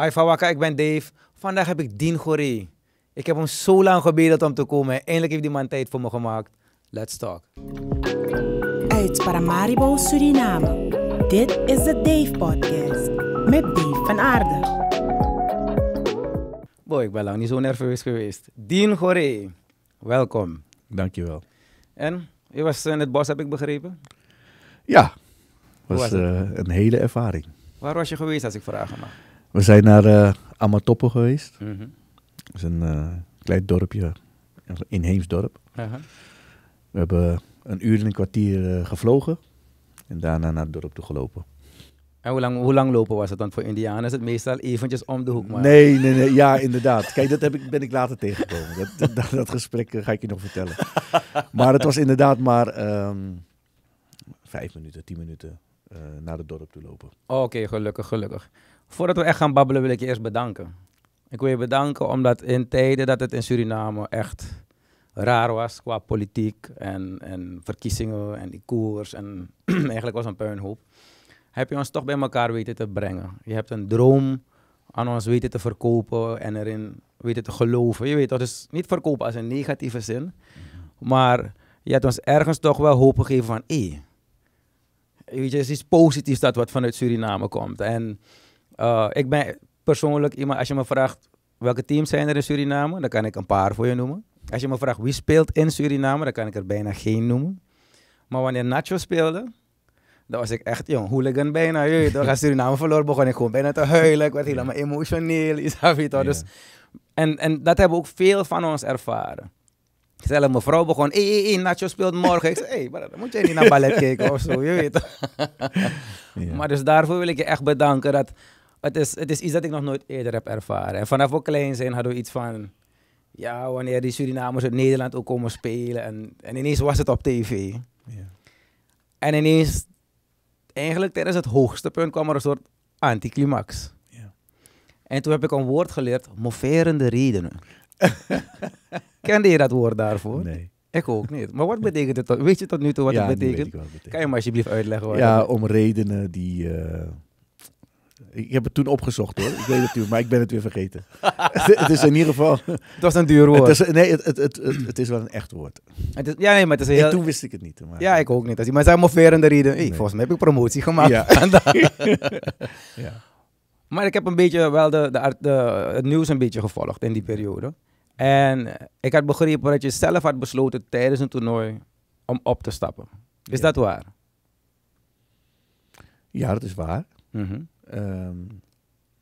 Hi Fawaka, ik ben Dave. Vandaag heb ik Dean Goree. Ik heb hem zo lang gebeden om te komen. Eindelijk heeft die man tijd voor me gemaakt. Let's talk. Uit Paramaribo, Suriname. Dit is de Dave Podcast met Dave van Aarde. Boy, ik ben lang niet zo nerveus geweest. Dean Goree, welkom. Dankjewel. En, je was eh, in het bos, heb ik begrepen? Ja, was, was eh, een hele ervaring. Waar was je geweest als ik vragen mag? We zijn naar uh, geweest. Mhm. Dat is een eh, klein dorpje, een inheems dorp. We hebben een uur en een kwartier eh, gevlogen en daarna naar het dorp toe gelopen. En hoe lang, hoe lang lopen was het dan voor Indianen? Is het meestal eventjes om de hoek? Maar... Nee, nee, nee, ja, inderdaad. Kijk, dat heb ik, ben ik later tegengekomen. Dat, dat, gesprek ga ik je nog vertellen. Maar het was inderdaad maar ehm, vijf minuten, tien minuten naar het dorp toe lopen. Oké, gelukkig, gelukkig. Voordat we echt gaan babbelen wil ik je eerst bedanken. Ik wil je bedanken omdat in tijden dat het in Suriname echt raar was qua politiek en, en verkiezingen en die koers en eigenlijk was een puinhoop, heb je ons toch bij elkaar weten te brengen. Je hebt een droom aan ons weten te verkopen en erin weten te geloven. Je weet dat dus niet verkopen als een negatieve zin, maar je hebt ons ergens toch wel hoop gegeven van hé, hey, weet je, het is iets positiefs dat wat vanuit Suriname komt. En eh, ik ben persoonlijk iemand, als je me vraagt welke teams zijn er in Suriname, dan kan ik een paar voor je noemen. Als je me vraagt wie speelt in Suriname, dan kan ik er bijna geen noemen. Maar wanneer Nacho speelde, dan was ik echt, jong, hooligan bijna. Je, dan gaat Suriname verloren, begon ik gewoon bijna te huilen. Ik werd helemaal emotioneel, is dus, en, en dat hebben ook veel van ons ervaren. Zelf mijn vrouw begon, hé, hey, hey, Nacho speelt morgen. ik zei, hé, hey, maar dan moet jij niet naar ballet kijken of zo, je weet. ja. Maar dus daarvoor wil ik je echt bedanken dat het is, het is iets dat ik nog nooit eerder heb ervaren. En vanaf we klein zijn hadden we iets van... Ja, wanneer die Surinamers uit Nederland ook komen spelen. En, en ineens was het op tv. Ja. En ineens... Eigenlijk tijdens het hoogste punt kwam er een soort anticlimax. Ja. En toen heb ik een woord geleerd. Moverende redenen. Kende je dat woord daarvoor? Nee. Ik ook niet. Maar wat betekent het? weet je tot nu toe wat het betekent? Weet ik betekent? Kan je me alsjeblieft uitleggen? Wat ja, om redenen die... Eh, ik heb het toen opgezocht hoor. Ik weet het natuurlijk, maar ik ben het weer vergeten. het is in ieder geval. Het was een duur woord. Het is, nee, het, het, het, het, is wel een echt woord. ja, nee, maar het is heel... toen wist ik het niet. Maar... Ja, ik ook niet. Maar het zijn moverende reden. Hey, nee. Volgens mij heb ik promotie gemaakt. Ja. ja. Maar ik heb een beetje wel de, de, de, het nieuws een beetje gevolgd in die periode. En ik had begrepen dat je zelf had besloten tijdens een toernooi om op te stappen. Is dat waar? Ja, dat is waar. Mm Ehm,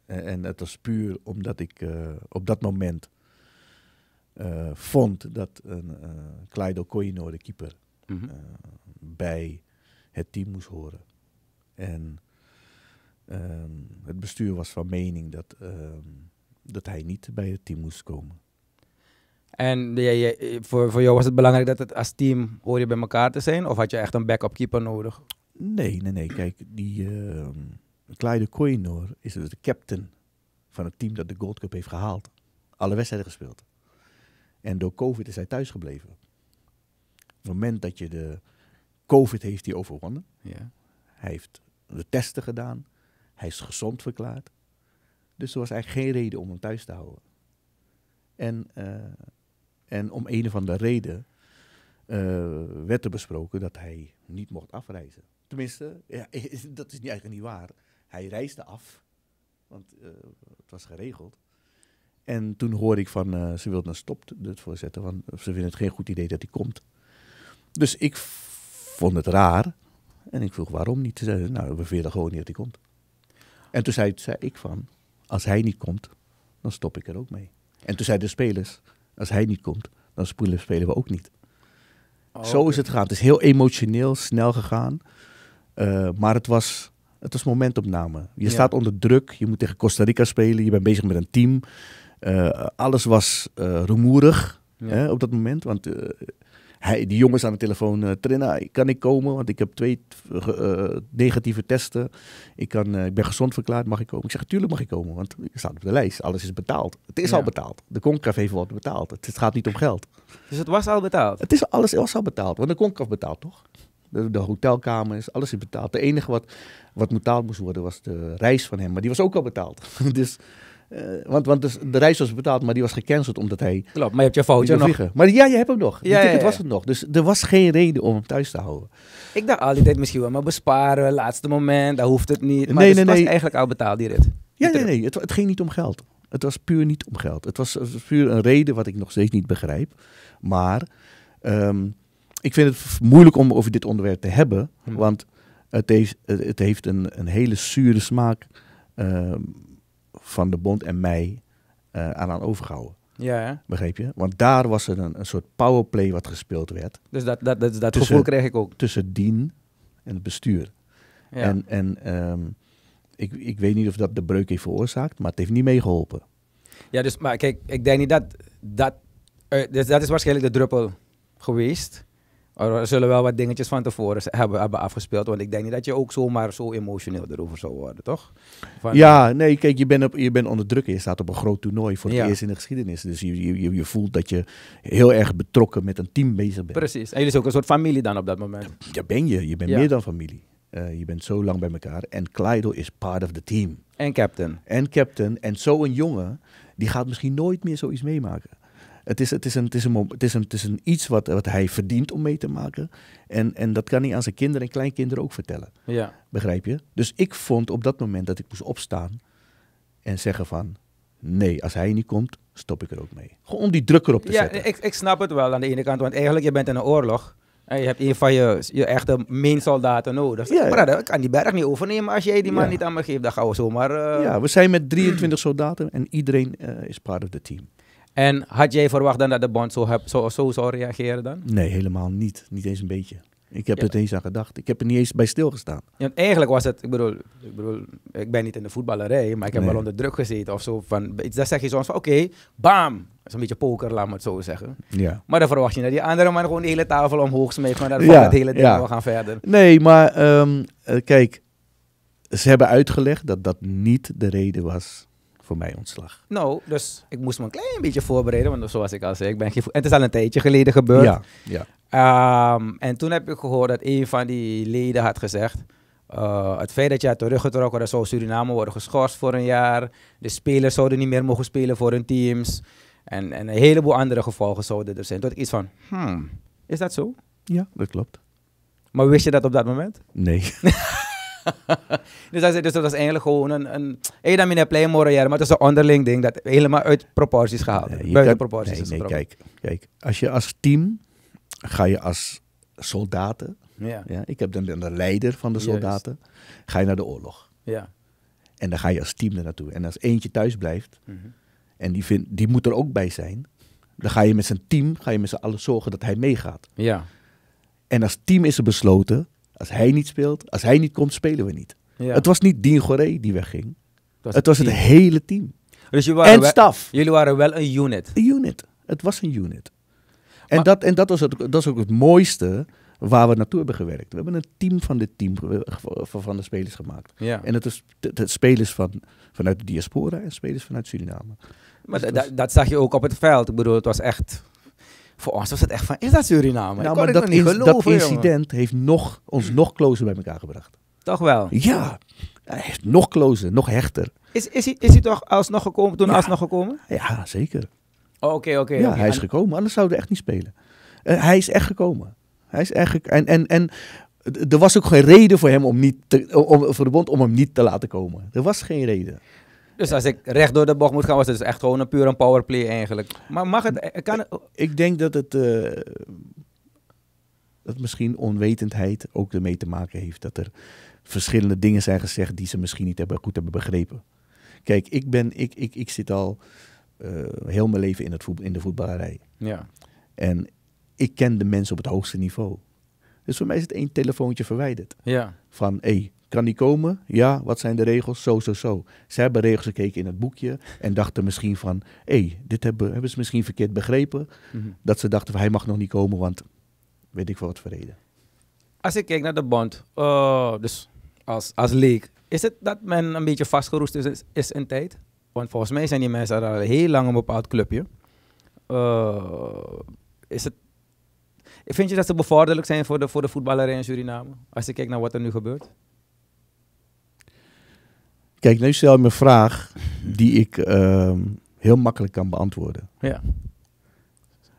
en, het was puur omdat ik eh, op dat moment eh, vond dat een uh, eh, Clyde de keeper, mhm. bij het team moest horen. En ehm, het bestuur was van mening dat, ehm, dat hij niet bij het team moest komen. En ja, voor, voor jou was het belangrijk dat het als team hoorde bij elkaar te zijn? Of had je echt een backup keeper nodig? Nee, nee, nee. Kijk, die, Clyde Kooijnoor is dus de captain van het team dat de Gold Cup heeft gehaald. Alle wedstrijden gespeeld. En door COVID is hij thuis gebleven. Op het moment dat je de COVID heeft hij overwonnen. Ja. Hij heeft de testen gedaan. Hij is gezond verklaard. Dus er was eigenlijk geen reden om hem thuis te houden. En, eh, en om een of andere reden eh, werd er besproken dat hij niet mocht afreizen. Tenminste, ja, dat is eigenlijk niet waar. Hij reisde af, want eh, het was geregeld. En toen hoorde ik van, eh, ze wil dan nou stopt voorzetten, want ze vinden het geen goed idee dat hij komt. Dus ik vond het raar. En ik vroeg waarom niet. Ze nou, we vinden gewoon niet dat hij komt. En toen zei, zei ik van, als hij niet komt, dan stop ik er ook mee. En toen zeiden de spelers, als hij niet komt, dan spelen we ook niet. Oh, Zo is het gegaan. Het is heel emotioneel, snel gegaan. Eh, maar het was het is momentopname. Je staat onder druk. Je moet tegen Costa Rica spelen. Je bent bezig met een team. Eh, alles was uh, rumoerig hè, op dat moment. Want eh, hij, die jongens aan de telefoon, trainen, kan ik komen? Want ik heb twee negatieve testen. Ik, kan, ik ben gezond verklaard, mag ik komen? Ik zeg, tuurlijk mag ik komen, want ik sta op de lijst. Alles is betaald. Het is al betaald. De Concaf heeft wat betaald. Het, gaat niet om geld. Dus het was al betaald? Het is alles was al betaald, want de Concaf betaalt toch? De, de hotelkamers, alles is betaald. Het enige wat, wat betaald moest worden was de reis van hem. Maar die was ook al betaald. dus, eh, want want dus de reis was betaald, maar die was gecanceld omdat hij... Klopt, maar je hebt je foto nog. Maar ja, je hebt hem nog. Ja, Het ticket was het nog. Dus er was geen reden om hem thuis te houden. Ik dacht al die tijd misschien wel maar besparen, laatste moment, daar hoeft het niet. Maar nee, dus het was eigenlijk al betaald, die rit. Ja, nee, nee. Het, het ging niet om geld. Het was puur niet om geld. Het was, puur een reden wat ik nog steeds niet begrijp. Maar... Ehm, ik vind het moeilijk om over dit onderwerp te hebben, hmm. want het heeft, het heeft een, een hele zure smaak ehm, van de bond en mij uh, aan overgehouden. Ja, ja, Begreep je? Want daar was er een, een soort powerplay wat gespeeld werd. Dus dat, dat, dat, gevoel kreeg ik ook. Tussen dien en het bestuur. Ja. En, en ehm, ik, ik weet niet of dat de breuk heeft veroorzaakt, maar het heeft niet meegeholpen. Ja, dus maar kijk, ik denk niet dat dat, eh, dus dat is waarschijnlijk de druppel geweest. Er zullen wel wat dingetjes van tevoren hebben, hebben afgespeeld. Want ik denk niet dat je ook zomaar zo emotioneel erover zou worden, toch? ja, eh, nee, kijk, je bent, op, je bent onder druk. Je staat op een groot toernooi voor het eerst in de geschiedenis. Dus je, je, je voelt dat je heel erg betrokken met een team bezig bent. Precies. En je is ook een soort familie dan op dat moment. Ja, ben je. Je bent meer dan familie. Eh, je bent zo lang bij elkaar. En Clydo is part of the team. En captain. En captain. En zo'n jongen, die gaat misschien nooit meer zoiets meemaken. Het is, het is, een, het is, een, het is, een, het is een iets wat, wat hij verdient om mee te maken. En, en dat kan hij aan zijn kinderen en kleinkinderen ook vertellen. Ja. Begrijp je? Dus ik vond op dat moment dat ik moest opstaan en zeggen van... Nee, als hij niet komt, stop ik er ook mee. Gewoon om die druk erop te zetten. Ja, ik, ik snap het wel aan de ene kant. Want eigenlijk, je bent in een oorlog. En je hebt een van je, je echte main soldaten nodig. Maar dat, kan die berg niet overnemen als jij die man niet aan me geeft. Dan gaan we zomaar... Uh... Ja, we zijn met 23 soldaten en iedereen eh, is part of the team. En had jij verwacht dan dat de bond zo, zo, zo zou reageren dan? Nee, helemaal niet. Niet eens een beetje. Ik heb het eens aan gedacht. Ik heb er niet eens bij stilgestaan. Ja, eigenlijk was het, ik bedoel, ik bedoel, ik ben niet in de voetballerij, maar ik heb wel onder druk gezeten of zo. Van, daar zeg je soms van, oké, bam. Dat is een beetje poker, laat maar het zo zeggen. Ja. Maar dan verwacht je dat die andere man gewoon de hele tafel omhoog smeet, en dan ja, het hele ding wel gaan verder. Nee, maar ehm, eh, kijk, ze hebben uitgelegd dat dat niet de reden was voor mij ontslag. Nou, dus ik moest me een klein beetje voorbereiden, want zoals ik al zei, ik ben geen het is al een tijdje geleden gebeurd. Ja, ja. Ehm, en toen heb ik gehoord dat een van die leden had gezegd, eh, het feit dat je hebt teruggetrokken, dat zou Suriname worden geschorst voor een jaar. De spelers zouden niet meer mogen spelen voor hun teams. En, en een heleboel andere gevolgen zouden er zijn. Tot iets van, hmm, is dat zo? Ja, dat klopt. Maar wist je dat op dat moment? Nee. dus, dat is, dus dat is eigenlijk gewoon een... een hey, dan meneer Plein maar het is een onderling ding dat helemaal uit proporties gehaald nee, Buiten proporties nee, kijk, kijk, als je als team, ga je als soldaten... Ja. ja ik heb dan de leider van de soldaten. Ga je naar de oorlog. Ja. En dan ga je als team er naartoe. En als eentje thuis blijft, mhm. en die, vindt die moet er ook bij zijn... Dan ga je met zijn team, ga je met z'n allen zorgen dat hij meegaat. Ja. En als team is er besloten, als hij niet speelt, als hij niet komt, spelen we niet. Ja. Het was niet Dean Goré die wegging. Het was het, was het hele team. Dus waren en staf. Jullie waren wel een unit. Een unit. Het was een unit. En, dat, en dat, was het, dat is ook het mooiste waar we naartoe hebben gewerkt. We hebben een team van dit team van de spelers gemaakt. Ja. En het is de spelers van, vanuit de diaspora en spelers vanuit Suriname. Maar dus dat, dat zag je ook op het veld. Ik bedoel, het was echt voor ons was het echt van, is dat Suriname? Nou, maar dat, incident heeft nog, ons mm. nog closer bij elkaar gebracht. Toch wel? Ja, hij heeft nog closer, nog hechter. Is, is, hij, is hij toch alsnog gekomen, toen ja. alsnog gekomen? Ja, zeker. Oh, oké, oh, oké. ja, hij is gekomen, anders zouden we echt niet spelen. Eh, hij is echt gekomen. Hij is echt en, en, en er was ook geen reden voor hem om niet om, voor de bond om hem niet te laten komen. Er was geen reden. Dus als ik recht door de bocht moet gaan, was het dus echt gewoon een puur een powerplay eigenlijk. Maar mag het? Eh, kan... Ik denk dat het... Eh, dat misschien onwetendheid ook ermee te maken heeft. Dat er verschillende dingen zijn gezegd die ze misschien niet hebben, goed hebben begrepen. Kijk, ik, ben, ik, ik, ik zit al eh, heel mijn leven in, het in de voetballerij. Ja. En ik ken de mensen op het hoogste niveau. Dus voor mij is het één telefoontje verwijderd. Ja. Van, hé, kan die komen? Ja, wat zijn de regels? Zo, zo, zo. Ze hebben regels gekeken in het boekje en dachten misschien van... hé, hey, dit hebben, hebben ze misschien verkeerd begrepen. Mhm. Dat ze dachten, van, hij mag nog niet komen, want weet ik voor wat voor reden. Als ik kijk naar de bond, eh, dus als, als leek... is het dat men een beetje vastgeroest is, is in tijd? Want volgens mij zijn die mensen al heel lang een bepaald clubje. Eh, is het Vind je dat ze bevorderlijk zijn voor de, voor de voetballerij in Suriname? Als je kijkt naar wat er nu gebeurt? Kijk, nu stel je me een vraag die ik ehm, heel makkelijk kan beantwoorden. Ja.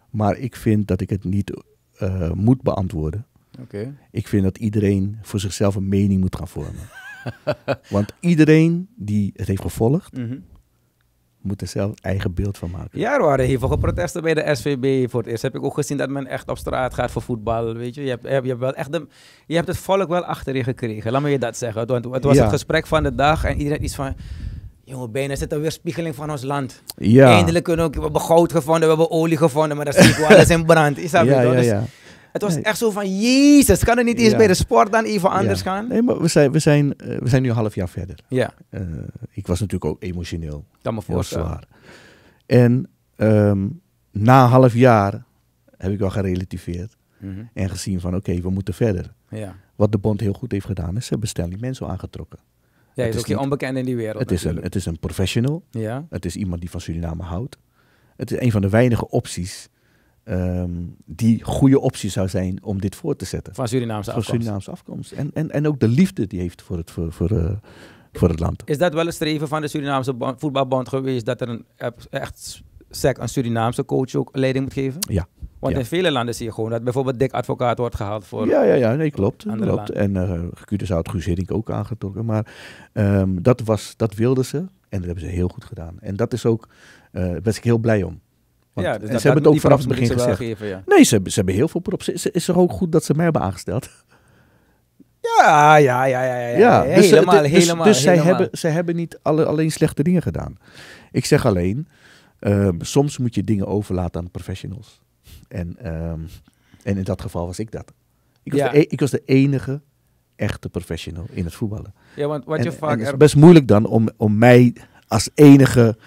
Maar ik vind dat ik het niet eh, moet beantwoorden. Oké. Ik vind dat iedereen voor zichzelf een mening moet gaan vormen. Want iedereen die het heeft gevolgd, mhm moeten zelf eigen beeld van maken. Ja, er waren veel protesten bij de SVB. Voor het eerst heb ik ook gezien dat men echt op straat gaat voor voetbal. Weet je, je hebt, je hebt, wel echt de, je hebt het volk wel achter je gekregen. Laat me je dat zeggen. Want het was het gesprek van de dag en iedereen iets van. Jongen, bijna zit een weer spiegeling van ons land. Ja. Eindelijk kunnen we, we hebben goud gevonden, we hebben olie gevonden, maar dat is ik alles in brand. Is dat ja, ja, dus ja. Het was echt zo van, jezus, kan het niet eens bij de sport dan even anders gaan? Nee, maar we zijn, we, zijn, eh, we zijn nu een half jaar verder. Ja. Eh, ik was natuurlijk ook emotioneel. Dat me Zwaar. En ehm, na een half jaar heb ik wel gerelativeerd. Mhm. En gezien van, oké, we moeten verder. Ja. Wat de bond heel goed heeft gedaan, is ze hebben die mensen aangetrokken. Ja, het is, ook niet, onbekend in die wereld. Het is, een, het is een professional. Ja. Het is iemand die van Suriname houdt. Het is een van de weinige opties Ehm, die goede optie zou zijn om dit voor te zetten. Van Surinaamse afkomst. Van Surinaamse afkomst. En, en, en ook de liefde die heeft voor het, voor, voor, eh, voor het land. Is dat wel een streven van de Surinaamse voetbalbond geweest dat er een, echt SEC een Surinaamse coach ook leiding moet geven? Ja. Want in vele landen zie je gewoon dat bijvoorbeeld dik advocaat wordt gehaald voor. Ja, ja, ja, nee, klopt. klopt. En uh, eh, zou had Guus ook aangetrokken. Maar ehm, dat, was, dat wilden ze en dat hebben ze heel goed gedaan. En dat is ook, uh, daar ben ik heel blij om ja, dus ze hebben het ook vanaf het begin gezegd. Nee, ze, ze hebben heel veel props. Is er ook goed dat ze mij hebben aangesteld? Ja, ja, ja, ja. ja. ja dus, eh, helemaal, dus-, dus, helemaal. Dus, zij, hebben, zij hebben niet alle, alleen slechte dingen gedaan. Ik zeg alleen, ehm, soms moet je dingen overlaten aan professionals. En, ehm, en in dat geval was ik dat. Ik was, de, e- ik was de enige echte professional in het voetballen. Ja, want wat je vaak... het is best moeilijk dan om, om mij als enige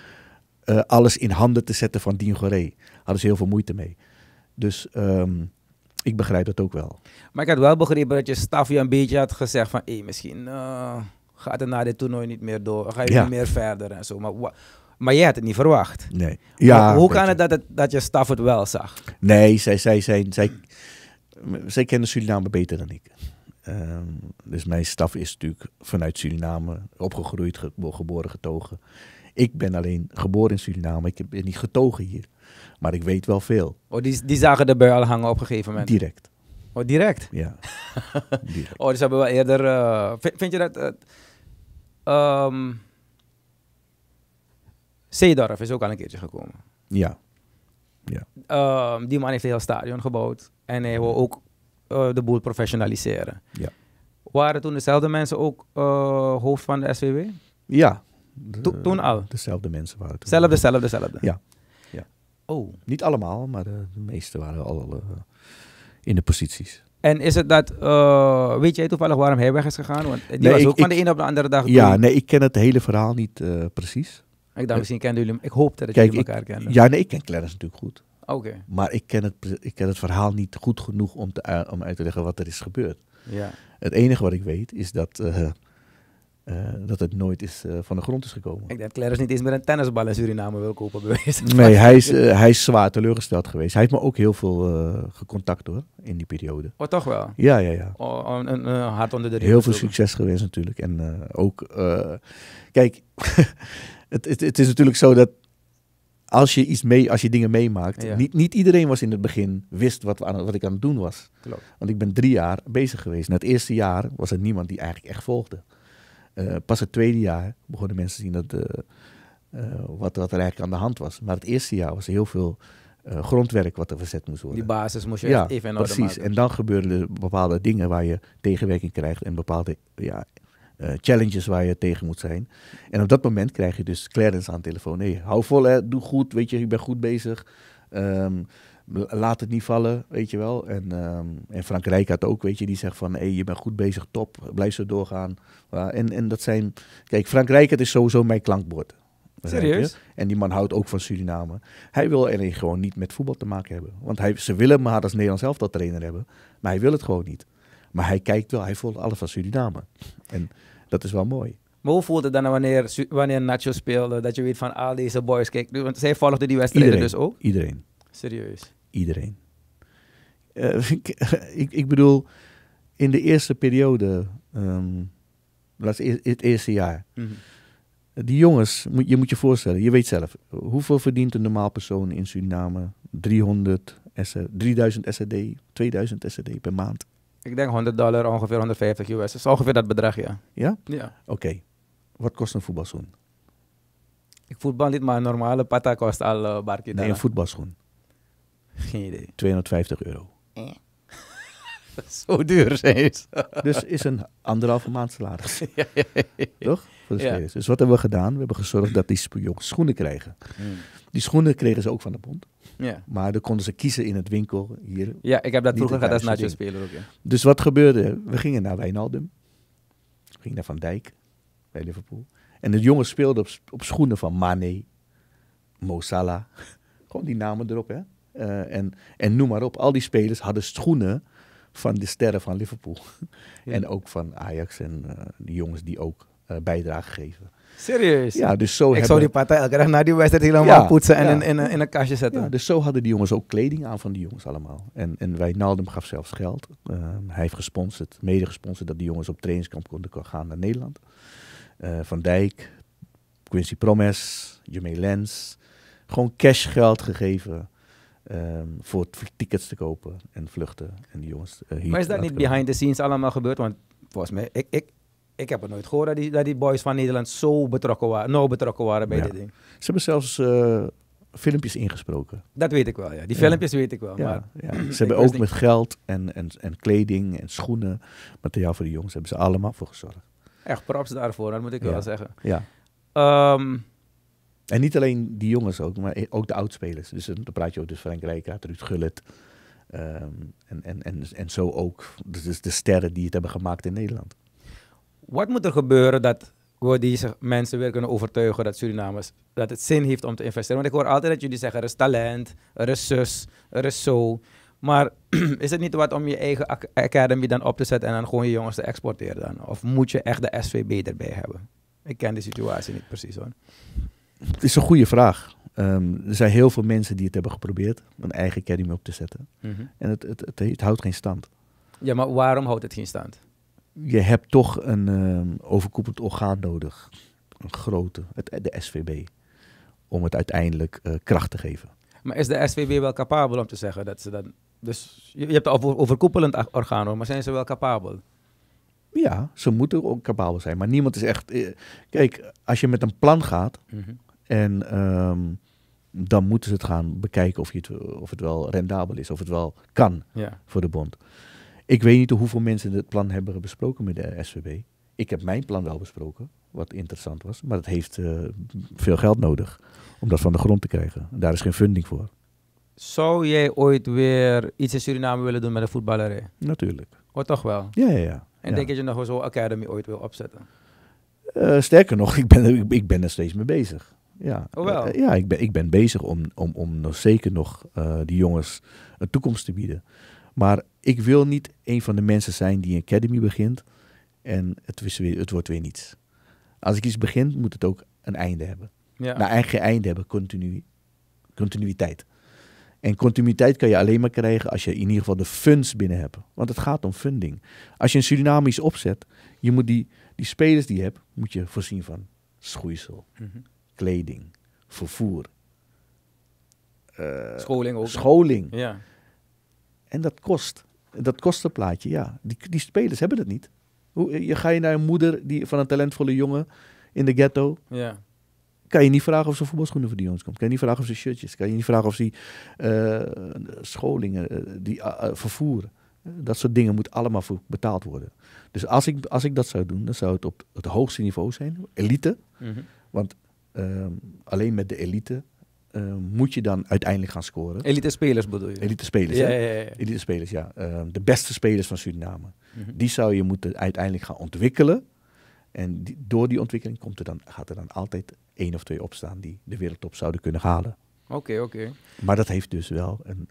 eh, alles in handen te zetten van Diengoré. Hadden ze heel veel moeite mee. Dus ehm, ik begrijp dat ook wel. Maar ik had wel begrepen dat je Stafje een beetje had gezegd van... Hey, misschien eh, gaat het na dit toernooi niet meer door. Ga je niet meer verder en zo. Maar, maar jij had het niet verwacht. Nee. Ja, hoe kan het dat, dat je Staf het wel zag? Nee, zij, zij, zij, zij, zij kennen Suriname beter dan ik. Ehm, dus mijn staf is natuurlijk vanuit Suriname opgegroeid, geboren, getogen. Ik ben alleen geboren in Suriname. Ik ben niet getogen hier. Maar ik weet wel veel. Oh, die, die zagen de buil hangen op een gegeven moment? Direct. Oh, direct? Ja. Oh, dus hebben we eerder... Eh, vind, je dat... Uh, is ook al een keertje gekomen. Ja. ja. Ehm, die man heeft een heel stadion gebouwd. En hij wil ook eh, de boel professionaliseren. Ja. Waren toen dezelfde mensen ook eh, hoofd van de SWW? Ja, toen al? Dezelfde mensen waren toen. Zelfde, dezelfde, dezelfde. Ja. ja. Oh. Niet allemaal, maar eh, de, meeste waren al eh, in de posities. En is het dat, eh, weet jij toevallig waarom hij weg is gegaan? Want die was ook van de ene op de andere dag. Ja, nee, ik ken het hele verhaal niet precies. Ik dacht, misschien kennen jullie hem. Ik hoop dat jullie elkaar ik, Ja, nee, ik ken Clarence natuurlijk goed. Oké. Maar ik ken, het, ik ken het verhaal niet goed genoeg om, te, om uit te leggen wat er is gebeurd. Ja. Het enige wat ik weet is dat eh, dat het nooit is, eh, van de grond is gekomen. Ik denk dat Clarence niet eens met een tennisbal in Suriname wil kopen, bewezen. Nee, hij is, eh, hij is zwaar teleurgesteld geweest. Hij heeft me ook heel veel gecontact hoor, in die periode. Oh, toch wel? Ja, ja, ja. Oh, oh een, hart onder de riem. Heel veel succes geweest natuurlijk. En ook, kijk, het, het, is natuurlijk zo dat als je, iets mee, als je dingen meemaakt, niet, niet iedereen was in het begin, wist wat, aan, wat ik aan het doen was. Want ik ben drie jaar bezig geweest. Na het eerste jaar was er niemand die eigenlijk echt volgde. Eh, pas het tweede jaar begonnen mensen te zien dat, eh, eh, wat, wat, er eigenlijk aan de hand was. Maar het eerste jaar was heel veel grondwerk wat er verzet moest worden. Die basis moest je ja, even in orde precies. En dan gebeurden er bepaalde dingen waar je tegenwerking krijgt en bepaalde ja, challenges waar je tegen moet zijn. En op dat moment krijg je dus Clarence aan de telefoon. hou vol, hè, doe goed, weet je, ik ben goed bezig. Um, laat het niet vallen, weet je wel. En, ehm, Frankrijk had ook, weet je, die zegt van, hé, hey, je bent goed bezig, top, blijf zo doorgaan. en, en dat zijn, kijk, Frankrijk, het is sowieso mijn klankbord. Serieus? En die man houdt ook van Suriname. Hij wil alleen gewoon niet met voetbal te maken hebben. Want hij, ze willen maar als Nederland zelf dat trainer hebben, maar hij wil het gewoon niet. Maar hij kijkt wel, hij voelt alles van Suriname. En dat is wel mooi. Maar hoe voelt het dan wanneer, wanneer Nacho speelde? Dat je weet van al ah, deze boys, kijk, want zij volgden die wedstrijden dus ook? Iedereen. Serieus? Iedereen. Eh, ik, ik, ik, bedoel, in de eerste periode, ehm, laat e-, het eerste jaar. Mhm. Die jongens, moet, je moet je voorstellen, je weet zelf, hoeveel verdient een normaal persoon in Suriname? 300 3000 SRD, 2000 SRD per maand. Ik denk 100 dollar, ongeveer 150 US. is ongeveer dat bedrag, ja. Ja? Ja. Oké. Wat kost een voetbalschoen? Ik voetbal niet, maar een normale pata kost al uh, Nee, een voetbalschoen. Geen idee. 250 euro. Eh. Zo duur zijn Dus is een anderhalve maand salaris. Toch? Voor de Dus wat hebben we gedaan? We hebben gezorgd dat die jongens schoenen krijgen. Hmm. Die schoenen kregen ze ook van de bond. Ja. Maar dan konden ze kiezen in het winkel hier. Ja, ik heb dat vroeger gehad als Nacho speler ook. Dus wat gebeurde? We gingen naar Wijnaldum. We gingen naar Van Dijk bij Liverpool. En de jongens speelden op, op schoenen van Mane, Mo Salah. Gewoon die namen erop, hè? Eh, en, en noem maar op, al die spelers hadden schoenen van de sterren van Liverpool. en ook van Ajax en uh, eh, de jongens die ook eh, bijdrage geven. Serieus? Ja, dus zo Ik zou die partij elke dag na die wedstrijd helemaal poetsen en in, in, een kastje zetten. dus zo hadden die jongens ook kleding aan van die jongens allemaal. En, en Wijnaldum gaf zelfs geld. hij heeft gesponsord, mede gesponsord, dat die jongens op trainingskamp konden gaan naar Nederland. van Dijk, Quincy Promes, Jermaine Lens. Gewoon geld gegeven. Ehm, voor tickets te kopen en vluchten. En die jongens, eh, hier maar is dat niet behind the scenes allemaal gebeurd? Want volgens mij, ik, ik, ik heb het nooit gehoord dat die, boys van Nederland zo betrokken waren, nou betrokken waren bij dit ding. Ze hebben zelfs eh, filmpjes ingesproken. Dat weet ik wel, ja. Die filmpjes weet ik wel. Ja, Ze hebben ook met geld en, en, en kleding en schoenen, materiaal voor de jongens, hebben ze allemaal voor gezorgd. Echt props daarvoor, dat moet ik wel zeggen. Ja. Ehm, en niet alleen die jongens ook, maar e- ook de oudspelers. Dus eh, dan praat je ook dus Frank Rijkaard, Ruud Gullit. Ehm, en, en, en, en zo ook dus de sterren die het hebben gemaakt in Nederland. Wat moet er gebeuren dat we deze mensen weer kunnen overtuigen dat Surinamers dat het zin heeft om te investeren? Want ik hoor altijd dat jullie zeggen er is talent, er is zus, er is zo. Maar is het niet wat om je eigen academy dan op te zetten en dan gewoon je jongens te exporteren dan? Of moet je echt de SVB erbij hebben? Ik ken de situatie niet precies hoor. Het is een goede vraag. Ehm, er zijn heel veel mensen die het hebben geprobeerd een eigen academy op te zetten. Mhm. En het, het, het, houdt geen stand. Ja, maar waarom houdt het geen stand? Je hebt toch een um, overkoepelend orgaan nodig. Een grote, de SVB. Om het uiteindelijk eh, kracht te geven. Maar is de SVB wel capabel om te zeggen dat ze dat. Dus je, hebt een overkoepelend orgaan, maar zijn ze wel capabel? Ja, ze moeten ook capabel zijn. Maar niemand is echt. Eh, kijk, als je met een plan gaat. Mhm. En ehm, dan moeten ze het gaan bekijken of, het, of het wel rendabel is, of het wel kan voor de bond. Ik weet niet hoeveel mensen het plan hebben besproken met de SVB. Ik heb mijn plan wel besproken, wat interessant was, maar het heeft eh, veel geld nodig om dat van de grond te krijgen. Daar is geen funding voor. Zou jij ooit weer iets in Suriname willen doen met een voetballerij? Natuurlijk. Oh, toch wel? Ja, ja, ja. En denk je dat je nog zo'n academy ooit wil opzetten? Eh, sterker nog, ik ben, ik ben er steeds mee bezig. Ja, eh, eh, ja ik, ben, ik ben bezig om, om, om nog zeker nog eh, die jongens een toekomst te bieden. Maar ik wil niet een van de mensen zijn die een academy begint en het, is weer, het wordt weer niets. Als ik iets begin, moet het ook een einde hebben. Ja. Nou, eigen einde hebben, continuïteit. En continuïteit kan je alleen maar krijgen als je in ieder geval de funds binnen hebt. Want het gaat om funding. Als je een Suriname opzet, je moet die, die spelers die je hebt, moet je voorzien van schoeisel. Mhm kleding, vervoer. Eh, scholing ook. Scholing. Ja. En dat kost. Dat kost een plaatje, ja. Die, die spelers hebben het niet. Hoe, eh, je, ga je naar een moeder die, van een talentvolle jongen in de ghetto. Ja. Kan je niet vragen of ze voetbalschoenen voor die jongens komt. Kan je niet vragen of ze shirtjes. Kan je niet vragen of ze eh, scholingen, die, vervoer. Dat soort dingen moet allemaal voor betaald worden. Dus als ik, als ik dat zou doen, dan zou het op het hoogste niveau zijn. Elite. Mhm. Want Ehm, alleen met de elite ehm, moet je dan uiteindelijk gaan scoren. Elite spelers bedoel je? Elite spelers, ja. Elite spelers, ja. Ehm, de beste spelers van Suriname. Mhm. Die zou je moeten uiteindelijk gaan ontwikkelen. En door die ontwikkeling komt er dan, gaat er dan altijd één of twee opstaan die de wereldtop zouden kunnen halen. Oké, oké. Maar dat heeft dus wel een,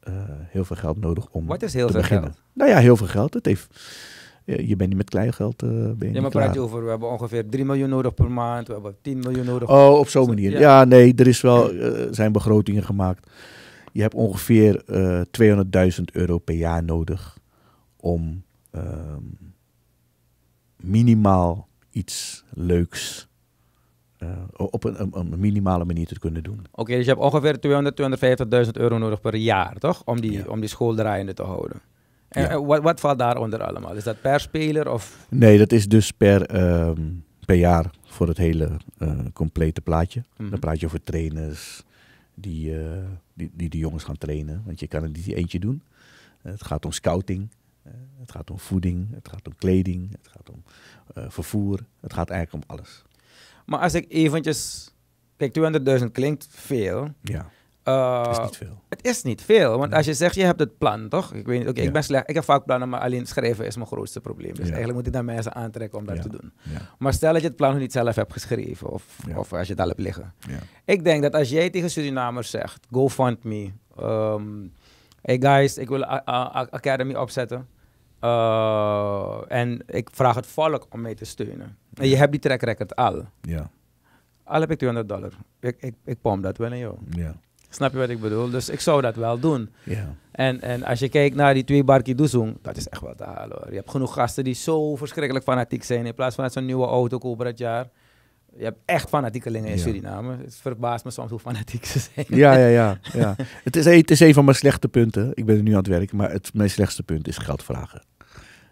eh, heel veel geld nodig om Wat is heel te veel beginnen. Geld? Nou ja, heel veel geld. Het heeft eh, je bent niet met kleingeld. Uh, ben je ja, maar praat je over, we hebben ongeveer 3 miljoen nodig per maand, we hebben 10 miljoen nodig. Oh, op zo'n manier. Ja. nee, er is wel, eh, zijn begrotingen gemaakt. Je hebt ongeveer uh, 200.000 euro per jaar nodig om ehm, minimaal iets leuks op een, een, minimale manier te kunnen doen. Oké, dus je hebt ongeveer 200, 250.000 euro nodig per jaar, toch? Om die, om die school draaiende te houden. Eh, eh, wat, wat, valt daaronder allemaal? Is dat per speler? Of? Nee, dat is dus per, ehm, per jaar voor het hele eh, complete plaatje. Mm -hmm. Dan mhm. praat je over trainers die, die, die de jongens gaan trainen. Want je kan het niet eentje doen. het gaat om scouting. het gaat om voeding. Het gaat om kleding. Het gaat om vervoer. Het gaat eigenlijk om alles. Maar als ik eventjes... Kijk, 200.000 klinkt veel. Ja. Eh, het is niet veel. Het is niet veel, want als je zegt je hebt het plan, toch? Ik weet niet, oké, ik ben slecht, ik heb vaak plannen, maar alleen schrijven is mijn grootste probleem. Dus eigenlijk moet ik dan mensen aantrekken om dat te doen. Maar stel dat je het plan nog niet zelf hebt geschreven of, of als je het al hebt liggen. Ik denk dat als jij tegen Surinamers zegt, go fund me, ehm, hey guys, ik wil een academy opzetten. Eh, en ik vraag het volk om mee te steunen. En je hebt die track record al. Ja. Al heb ik 200 dollar. Ik, ik, ik pomp dat wel in jou. Ja. Snap je wat ik bedoel? Dus ik zou dat wel doen. En, en als je kijkt naar die twee Barki Doezung, dat is echt wel te halen hoor. Je hebt genoeg gasten die zo verschrikkelijk fanatiek zijn. In plaats van dat zo'n nieuwe auto kopen dat jaar. Je hebt echt fanatiekelingen in Suriname. Het verbaast me soms hoe fanatiek ze zijn. Ja, ja, ja. ja. het, is, het een van mijn slechte punten. Ik ben er nu aan het werk, maar het, mijn slechtste punt is geld vragen.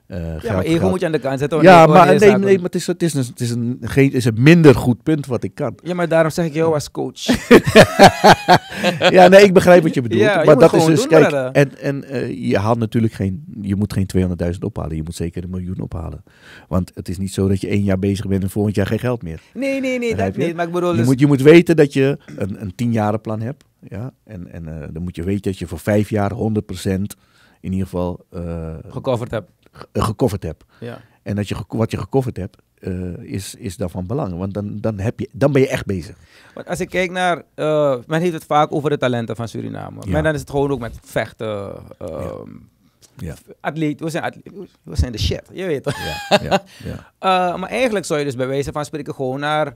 Eh, ja, maar ego moet je aan de kant zetten. Ja, maar, nee, nee, maar het is, het, is een, het, is een, geen, is een minder goed punt wat ik kan. Ja, maar daarom zeg ik jou als coach. ja, nee, ik begrijp wat je bedoelt. je maar dat is dus, kijk, en, en eh, je haalt natuurlijk geen, je moet geen 200.000 ophalen. Je moet zeker een miljoen ophalen. Want het is niet zo dat je één jaar bezig bent en volgend jaar geen geld meer. Nee, nee, nee, dat niet. Maar bedoel, je, dus- moet, je moet weten dat je een, een tienjaren plan hebt. Ja? En, en eh, dan moet je weten dat je voor vijf jaar 100% in ieder geval... Gecoverd hebt. Eh, gecoverd heb. Ja. En dat je, wat je gekofferd hebt, eh, is, is daarvan belang. Want dan, dan, heb je, dan ben je echt bezig. als ik kijk naar. Eh, men heeft het vaak over de talenten van Suriname. Maar dan is het gewoon ook met vechten. ja. Atleet, we zijn, atleet, we zijn de shit, je weet toch? Ja, maar eigenlijk zou je dus bij wijze van spreken gewoon naar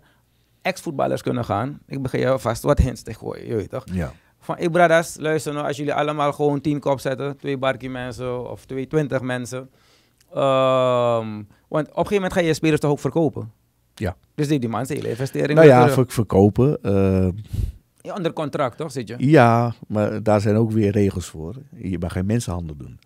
ex-voetballers kunnen gaan. Ik begin je vast wat hints te gooien, je weet toch? Ja. Van, ik luister nou, als jullie allemaal gewoon tien kop zetten, twee barkie mensen of twee twintig mensen Ehm, want op een gegeven moment ga je spelers toch ook verkopen? Ja. Dus die die hele investering. Nou ja, verkopen. Uh, ja, onder contract toch zit je? Ja, maar daar zijn ook weer regels voor. Je mag geen mensenhandel doen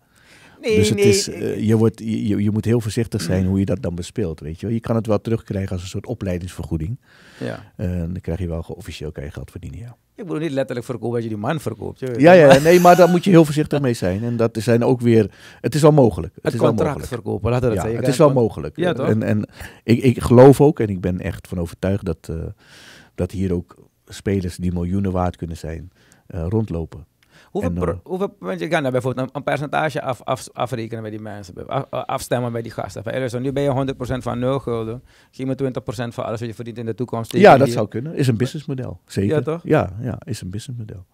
dus het Is, eh, je, wordt, je, je moet heel voorzichtig zijn hoe je dat dan bespeelt, weet je wel. Je kan het wel terugkrijgen als een soort opleidingsvergoeding. Ja. Eh, dan krijg je wel officieel geld verdienen, ja. Ik bedoel niet letterlijk verkopen als je die man verkoopt. ja, ja, nee, maar daar moet je heel voorzichtig mee zijn. En dat zijn ook weer, het is wel mogelijk. Het, is contract wel mogelijk. verkopen, laten we dat zeggen. Het is wel mogelijk. Ja, toch? En, en ik, ik geloof ook, en ik ben echt van overtuigd dat, eh, dat hier ook spelers die miljoenen waard kunnen zijn, rondlopen. Hoeveel, eh, je kan bijvoorbeeld een, percentage af, af, afrekenen bij die mensen, eh, afstemmen bij die gasten? Van, nu ben je 100% van 0 gulden, geef me 20% van alles wat je verdient in de toekomst. Ja, dat zou kunnen. Is een businessmodel, zeker. Ja, toch? Ja, ja is een businessmodel.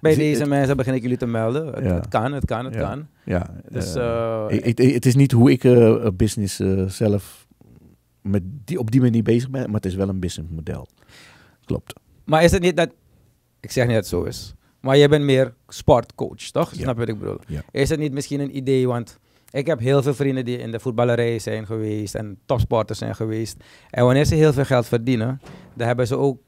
Bij dus deze mensen begin ik jullie te melden. Het, kan, het kan, het kan. Ja. Dus, eh, het, is niet hoe ik uh, business zelf met die, op die manier bezig ben, maar het is wel een businessmodel. Klopt. Maar is het niet dat, ik zeg niet dat het zo is, maar jij bent meer sportcoach, toch? Snap je wat ik bedoel? Is het niet misschien een idee, want ik heb heel veel vrienden die in de voetballerij zijn geweest en topsporters zijn geweest. En wanneer ze heel veel geld verdienen, dan hebben ze ook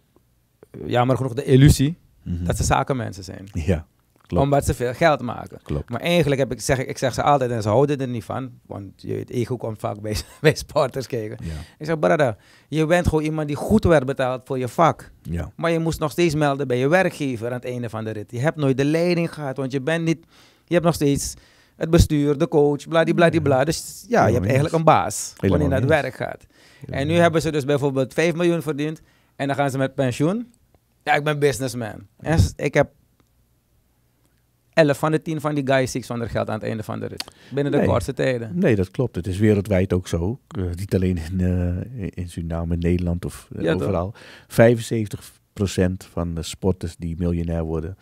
eh, jammer genoeg de illusie mhm. dat ze zakenmensen zijn. Ja. Klopt. Omdat ze veel geld maken. Maar eigenlijk heb ik, zeg, ik zeg ze altijd, en ze houden er niet van, want je, het ego komt vaak bij, bij sporters kijken. Ik zeg, brother, je bent gewoon iemand die goed werd betaald voor je vak. Ja. Maar je moest nog steeds melden bij je werkgever aan het einde van de rit. Je hebt nooit de leiding gehad, want je bent niet, je hebt nog steeds het bestuur, de coach, bladibladibla. Dus ja, je hebt eigenlijk een baas wanneer je naar het werk gaat. en nu hebben ze dus bijvoorbeeld 5 miljoen verdiend en dan gaan ze met pensioen. Ja, ik ben businessman. En ik heb 11 van de 10 van die guys 600 geld aan het einde van de rit. Binnen de kortste tijden. Nee, dat klopt. Het is wereldwijd ook zo. Eh, niet alleen in, uh, in Suriname, Nederland of eh, overal. 75% van de sporters die miljonair worden,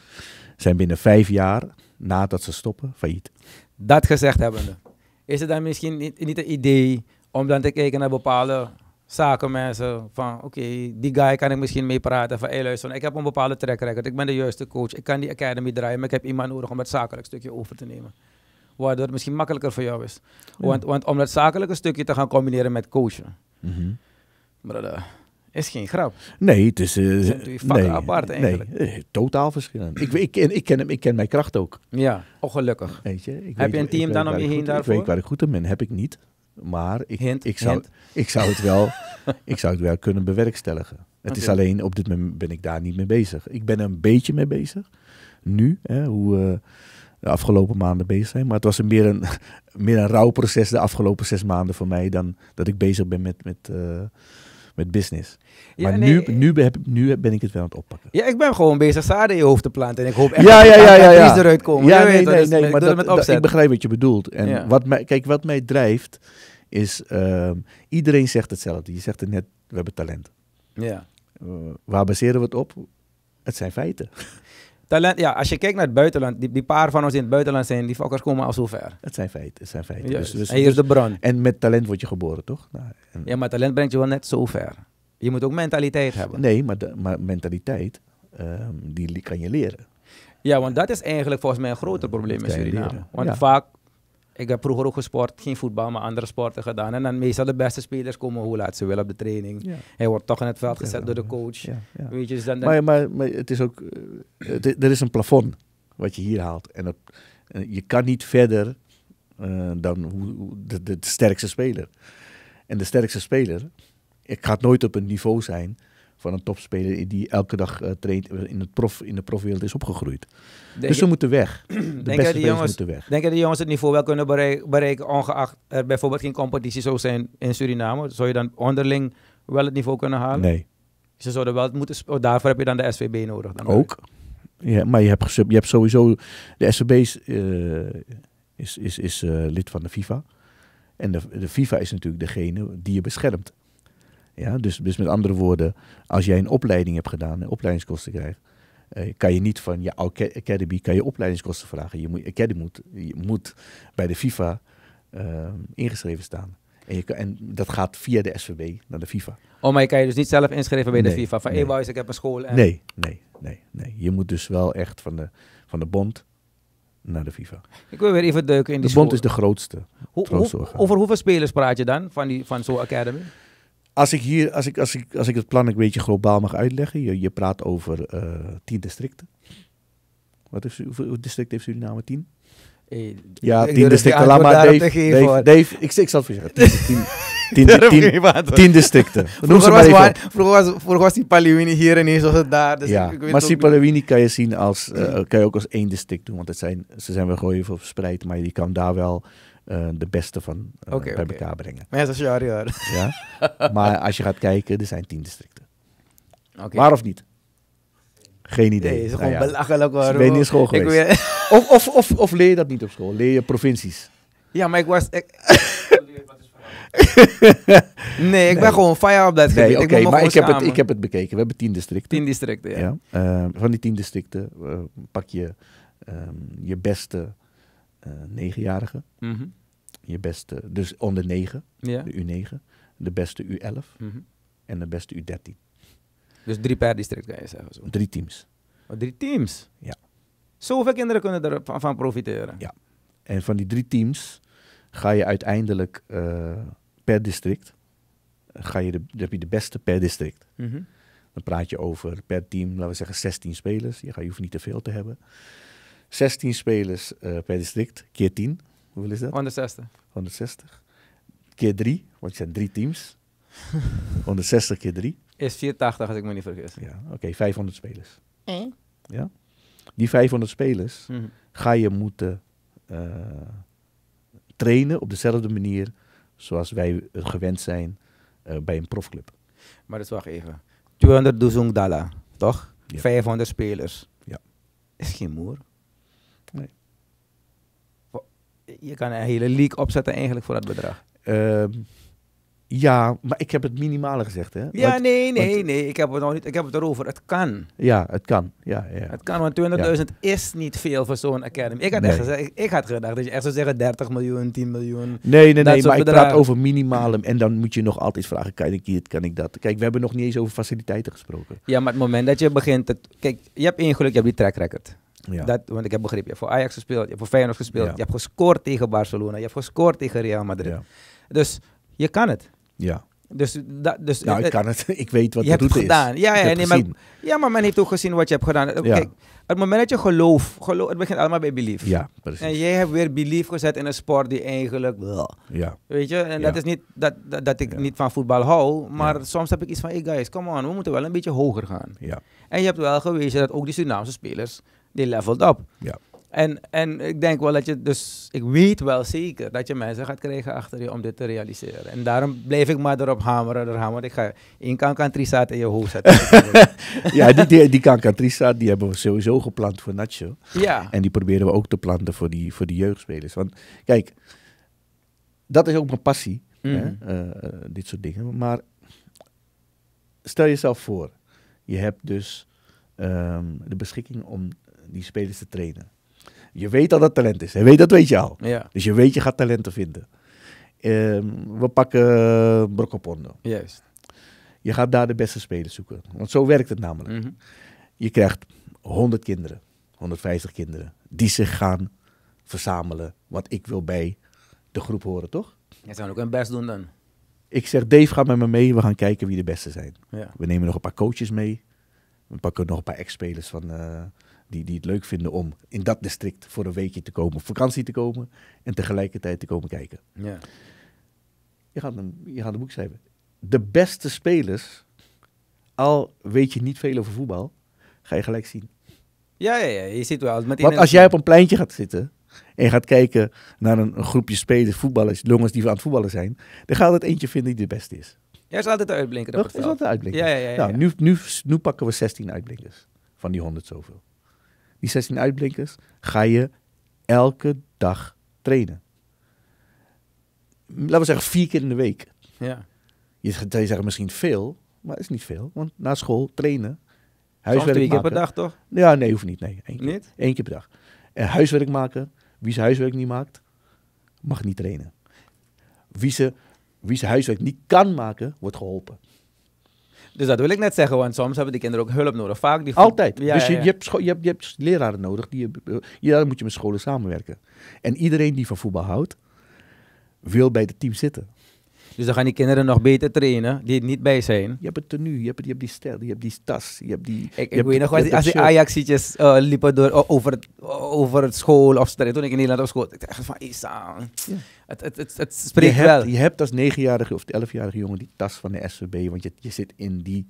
zijn binnen vijf jaar nadat ze stoppen failliet. Dat gezegd hebbende, is het dan misschien niet, niet een idee om dan te kijken naar bepaalde zakenmensen van oké, die guy kan ik misschien mee praten van hey luister, ik heb een bepaalde track record, ik ben de juiste coach, ik kan die academy draaien, maar ik heb iemand nodig om het zakelijk stukje over te nemen. Waardoor het misschien makkelijker voor jou is. Want, want, om dat zakelijke stukje te gaan combineren met coachen, mhm. is geen grap. Nee, het is... het eh, nee, apart eigenlijk. Nee, eh, totaal verschillend. ik, ik, ken, ik, ken hem, ik ken mijn kracht ook. Ja, ongelukkig. Oh, weet je, ik heb je een team dan om je heen daarvoor? Ik weet waar ik goed in heb ik niet. Maar ik, ik, zou, ik, zou het wel, ik zou het wel kunnen bewerkstelligen. Het is alleen, op dit moment ben ik daar niet mee bezig. Ik ben er een beetje mee bezig. Nu, hè, hoe we de afgelopen maanden bezig zijn. Maar het was meer een, meer een rouwproces de afgelopen zes maanden voor mij... dan dat ik bezig ben met, met, eh, met business. maar nu, eh, nu, heb, nu ben ik het wel aan het oppakken. Ja, ik ben gewoon bezig zaden in je hoofd te planten. En ik hoop echt dat ja, ja, ja, eruit komen. Ja, nee, nee, nee, dus maar dat, ik begrijp wat je bedoelt. En wat mij, kijk, wat mij drijft is... Ehm, iedereen zegt hetzelfde. Je zegt het net, we hebben talent. Ja. Eh, waar baseren we het op? Het zijn feiten. Talent, ja, als je kijkt naar het buitenland, die, paar van ons in het buitenland zijn, die fuckers komen al zo ver. Het zijn feiten, het zijn feiten. Dus- dus- en hier is dus- de bron. En met talent word je geboren, toch? Nou, Ja, maar talent brengt je wel net zo ver. Je moet ook mentaliteit hebben. Nee, maar, maar mentaliteit, ehm, die kan je leren. Ja, want dat is eigenlijk volgens mij een groter probleem in Suriname. Want vaak ik heb vroeger ook gesport, geen voetbal, maar andere sporten gedaan. En dan meestal de beste spelers komen hoe laat ze willen op de training. Hij wordt toch in het veld gezet door de coach. Weet je, dus dan, maar, maar, het is ook, eh, er is een plafond wat je hier haalt. En eh, je kan niet verder eh, dan hoe, de, sterkste speler. En de sterkste speler, ik gaat nooit op een niveau zijn van een topspeler die elke dag uh, traint eh, in, het prof, in de profwereld is opgegroeid. dus ze moeten weg. De denk beste die jongens, Denk je de jongens het niveau wel kunnen bereiken, ongeacht er bijvoorbeeld geen competitie zou zijn in Suriname? Zou je dan onderling wel het niveau kunnen halen? Nee. Ze zouden wel moeten... Oh, daarvoor heb je dan de SVB nodig. Dan Ook. Ja, maar je hebt, je hebt sowieso... De SVB eh, is, is, is, lid van de FIFA. En de, de FIFA is natuurlijk degene die je beschermt. Ja, dus, dus, met andere woorden, als jij een opleiding hebt gedaan en opleidingskosten krijgt, eh, kan je niet van je Academy kan je opleidingskosten vragen. Je moet, Academy moet, bij de FIFA eh, ingeschreven staan. En, je en, dat gaat via de SVB naar de FIFA. Oh, maar je kan je dus niet zelf inschrijven bij de FIFA? Van, nee. Hey, ik heb een school. En... Nee, nee, nee, nee. Je moet dus wel echt van de, van de bond naar de FIFA. Ik wil weer even duiken in de De bond is de grootste. over hoeveel spelers praat je dan van, die, van zo'n academy? Als ik, hier, als, ik, als, ik, als ik het plan een beetje globaal mag uitleggen, je, je praat over uh, tien districten. Wat is, hoeveel district heeft Suriname? Tien? Hey, eh, ja, tien districten. Laat maar Dave, Dave, ik, zal het voor zeggen. Tien, tien, tien, tien, districten. Vroeger was, die Palewini hier en ineens was het daar. Dus ja, maar die Palewini kan je, zien als, eh, kan je ook als één district doen. Want het zijn, ze zijn wel gooien verspreid, maar die kan daar wel eh, de beste van eh, bij elkaar brengen. Ja, dat is jaar. Ja? Maar als je gaat kijken, er zijn tien districten. Okay. Waar of niet? Geen idee. Nee, is nou gewoon belachelijk. Hoor. ben je in school geweest? of, of, of, of leer je dat niet op school? Leer je provincies? Ja, maar ik was... Ik... nee, ik ben gewoon fire op dat gebied. maar ik heb, het, ik heb het bekeken. We hebben tien districten. Tien districten, ja. Eh, van die tien districten pak je ehm, je beste eh, negenjarigen. Mm Je beste, dus onder 9, de U9, de beste U11 mhm. en de beste U13. Dus drie per district kan je zeggen? Zo. Drie teams. Oh, drie teams? Ja. Zoveel kinderen kunnen ervan van profiteren? Ja. En van die drie teams ga je uiteindelijk eh, per district, ga je de, heb je de beste per district. Mhm. Dan praat je over per team, laten we zeggen 16 spelers. Je, gaat, je hoeft niet te veel te hebben. 16 spelers eh, per district, keer 10. Hoeveel is dat? 160. 160. Keer 3, want je zijn drie teams. 160 keer 3. Is 480 als ik me niet vergis. Ja, oké, 500 spelers. Eh? Ja. Die 500 spelers mhm. ga je moeten eh, trainen op dezelfde manier zoals wij gewend zijn eh, bij een profclub. Maar dat wacht even. 200 Duzung toch? 500 spelers. Ja. Is geen moer. je kan een hele leak opzetten eigenlijk voor dat bedrag. Ehm, ja, maar ik heb het minimale gezegd, hè? Ja, nee, nee, nee. Ik heb het nog niet. Ik heb het erover. Het kan. Ja, het kan. Ja, ja. Het kan, want 200.000 is niet veel voor zo'n academy. Ik had, gezegd, ik, had gedacht dat je echt zou zeggen 30 miljoen, 10 miljoen. Nee, nee, nee. Maar ik praat over minimale. En dan moet je nog altijd vragen: kan ik dit, kan ik dat? Kijk, we hebben nog niet eens over faciliteiten gesproken. Ja, maar het moment dat je begint. Het, kijk, je hebt één geluk, je hebt die track record. Ja. Dat, want ik heb begrepen, je hebt voor Ajax gespeeld, je hebt voor Feyenoord gespeeld, je hebt gescoord tegen Barcelona, je hebt gescoord tegen Real Madrid. Dus je kan het. Ja. Dus, dat, dus, nou, ik kan het. Ik weet wat je Je hebt gedaan. Ja, ja, nee, maar, ja, maar men heeft ook gezien wat je hebt gedaan. Kijk, het moment dat je geloof, het begint allemaal bij belief. Ja, precies. En jij hebt weer belief gezet in een sport die eigenlijk... Ja. Weet je, en dat is niet dat, dat, ik niet van voetbal hou, maar soms heb ik iets van, hey guys, come on, we moeten wel een beetje hoger gaan. Ja. En je hebt wel gewezen dat ook die Surinaamse spelers die leveled up. Ja. En, en ik denk wel dat je, dus ik weet wel zeker dat je mensen gaat krijgen achter je om dit te realiseren. En daarom blijf ik maar erop hameren, er hameren. Ik ga één kankantrissaat in je hoofd zetten. ja, die, die, die kankantrissaat die hebben we sowieso geplant voor Nacho. Ja. En die proberen we ook te planten voor die, voor die jeugdspelers. Want kijk, dat is ook mijn passie, hè? Mhm. Eh, dit soort dingen. Maar stel jezelf voor, je hebt dus ehm, de beschikking om die spelers te trainen. Je weet al dat talent is. Hij weet, dat weet je al. Dus je weet, je gaat talenten vinden. Ehm, we pakken uh, eh, Brocopondo. Juist. Je gaat daar de beste spelers zoeken. Want zo werkt het namelijk. Mhm. Je krijgt 100 kinderen, 150 kinderen, die zich gaan verzamelen. Want ik wil bij de groep horen, toch? Jij zou ook een best doen dan. Ik zeg, Dave, ga met me mee. We gaan kijken wie de beste zijn. We nemen nog een paar coaches mee. We pakken nog een paar ex-spelers van, eh, die, die het leuk vinden om in dat district voor een weekje te komen, op vakantie te komen en tegelijkertijd te komen kijken. Ja. Je, gaat een, je gaat een boek schrijven. De beste spelers, al weet je niet veel over voetbal, ga je gelijk zien. Ja, ja, ja. je ziet wel. Met Want als jij op een pleintje gaat zitten en gaat kijken naar een, groepje spelers, voetballers, jongens die aan het voetballen zijn, dan gaat het eentje vinden die de beste is. Ja, is altijd uitblinken. uitblinker. Dat is altijd de Ja, ja, ja, nou, Nu, nu, nu pakken we 16 uitblinkers van die 100 zoveel die 16 uitblinkers, ga je elke dag trainen. Laten we zeggen vier keer in de week. Ja. Je zou zeggen misschien veel, maar is niet veel. Want na school trainen, huiswerk drie keer per dag toch? Ja, nee, hoeft niet. Nee, Eén keer, per dag. En eh, huiswerk maken. Wie zijn huiswerk niet maakt, mag niet trainen. Wie zijn, wie zijn huiswerk niet kan maken, wordt geholpen. Dus dat wil ik net zeggen, want soms hebben die kinderen ook hulp nodig. Vaak die Altijd. Ja, dus je, je, hebt je, hebt, je hebt leraren nodig, die je, eh, ja, moet je met scholen samenwerken. En iedereen die van voetbal houdt, wil bij het team zitten. Dus dan gaan die kinderen nog beter trainen, die er niet bij zijn. Je hebt het tenue, je hebt, je hebt die stijl, je hebt die tas, je hebt die... Ik, ik weet nog, als, als die Ajaxietjes uh, liepen door, over, over het school of toen ik in Nederland op school, ik dacht van, Isa, het, het, het, spreekt je wel. je hebt als negenjarige of elfjarige jongen die tas van de SVB, want je, zit in die...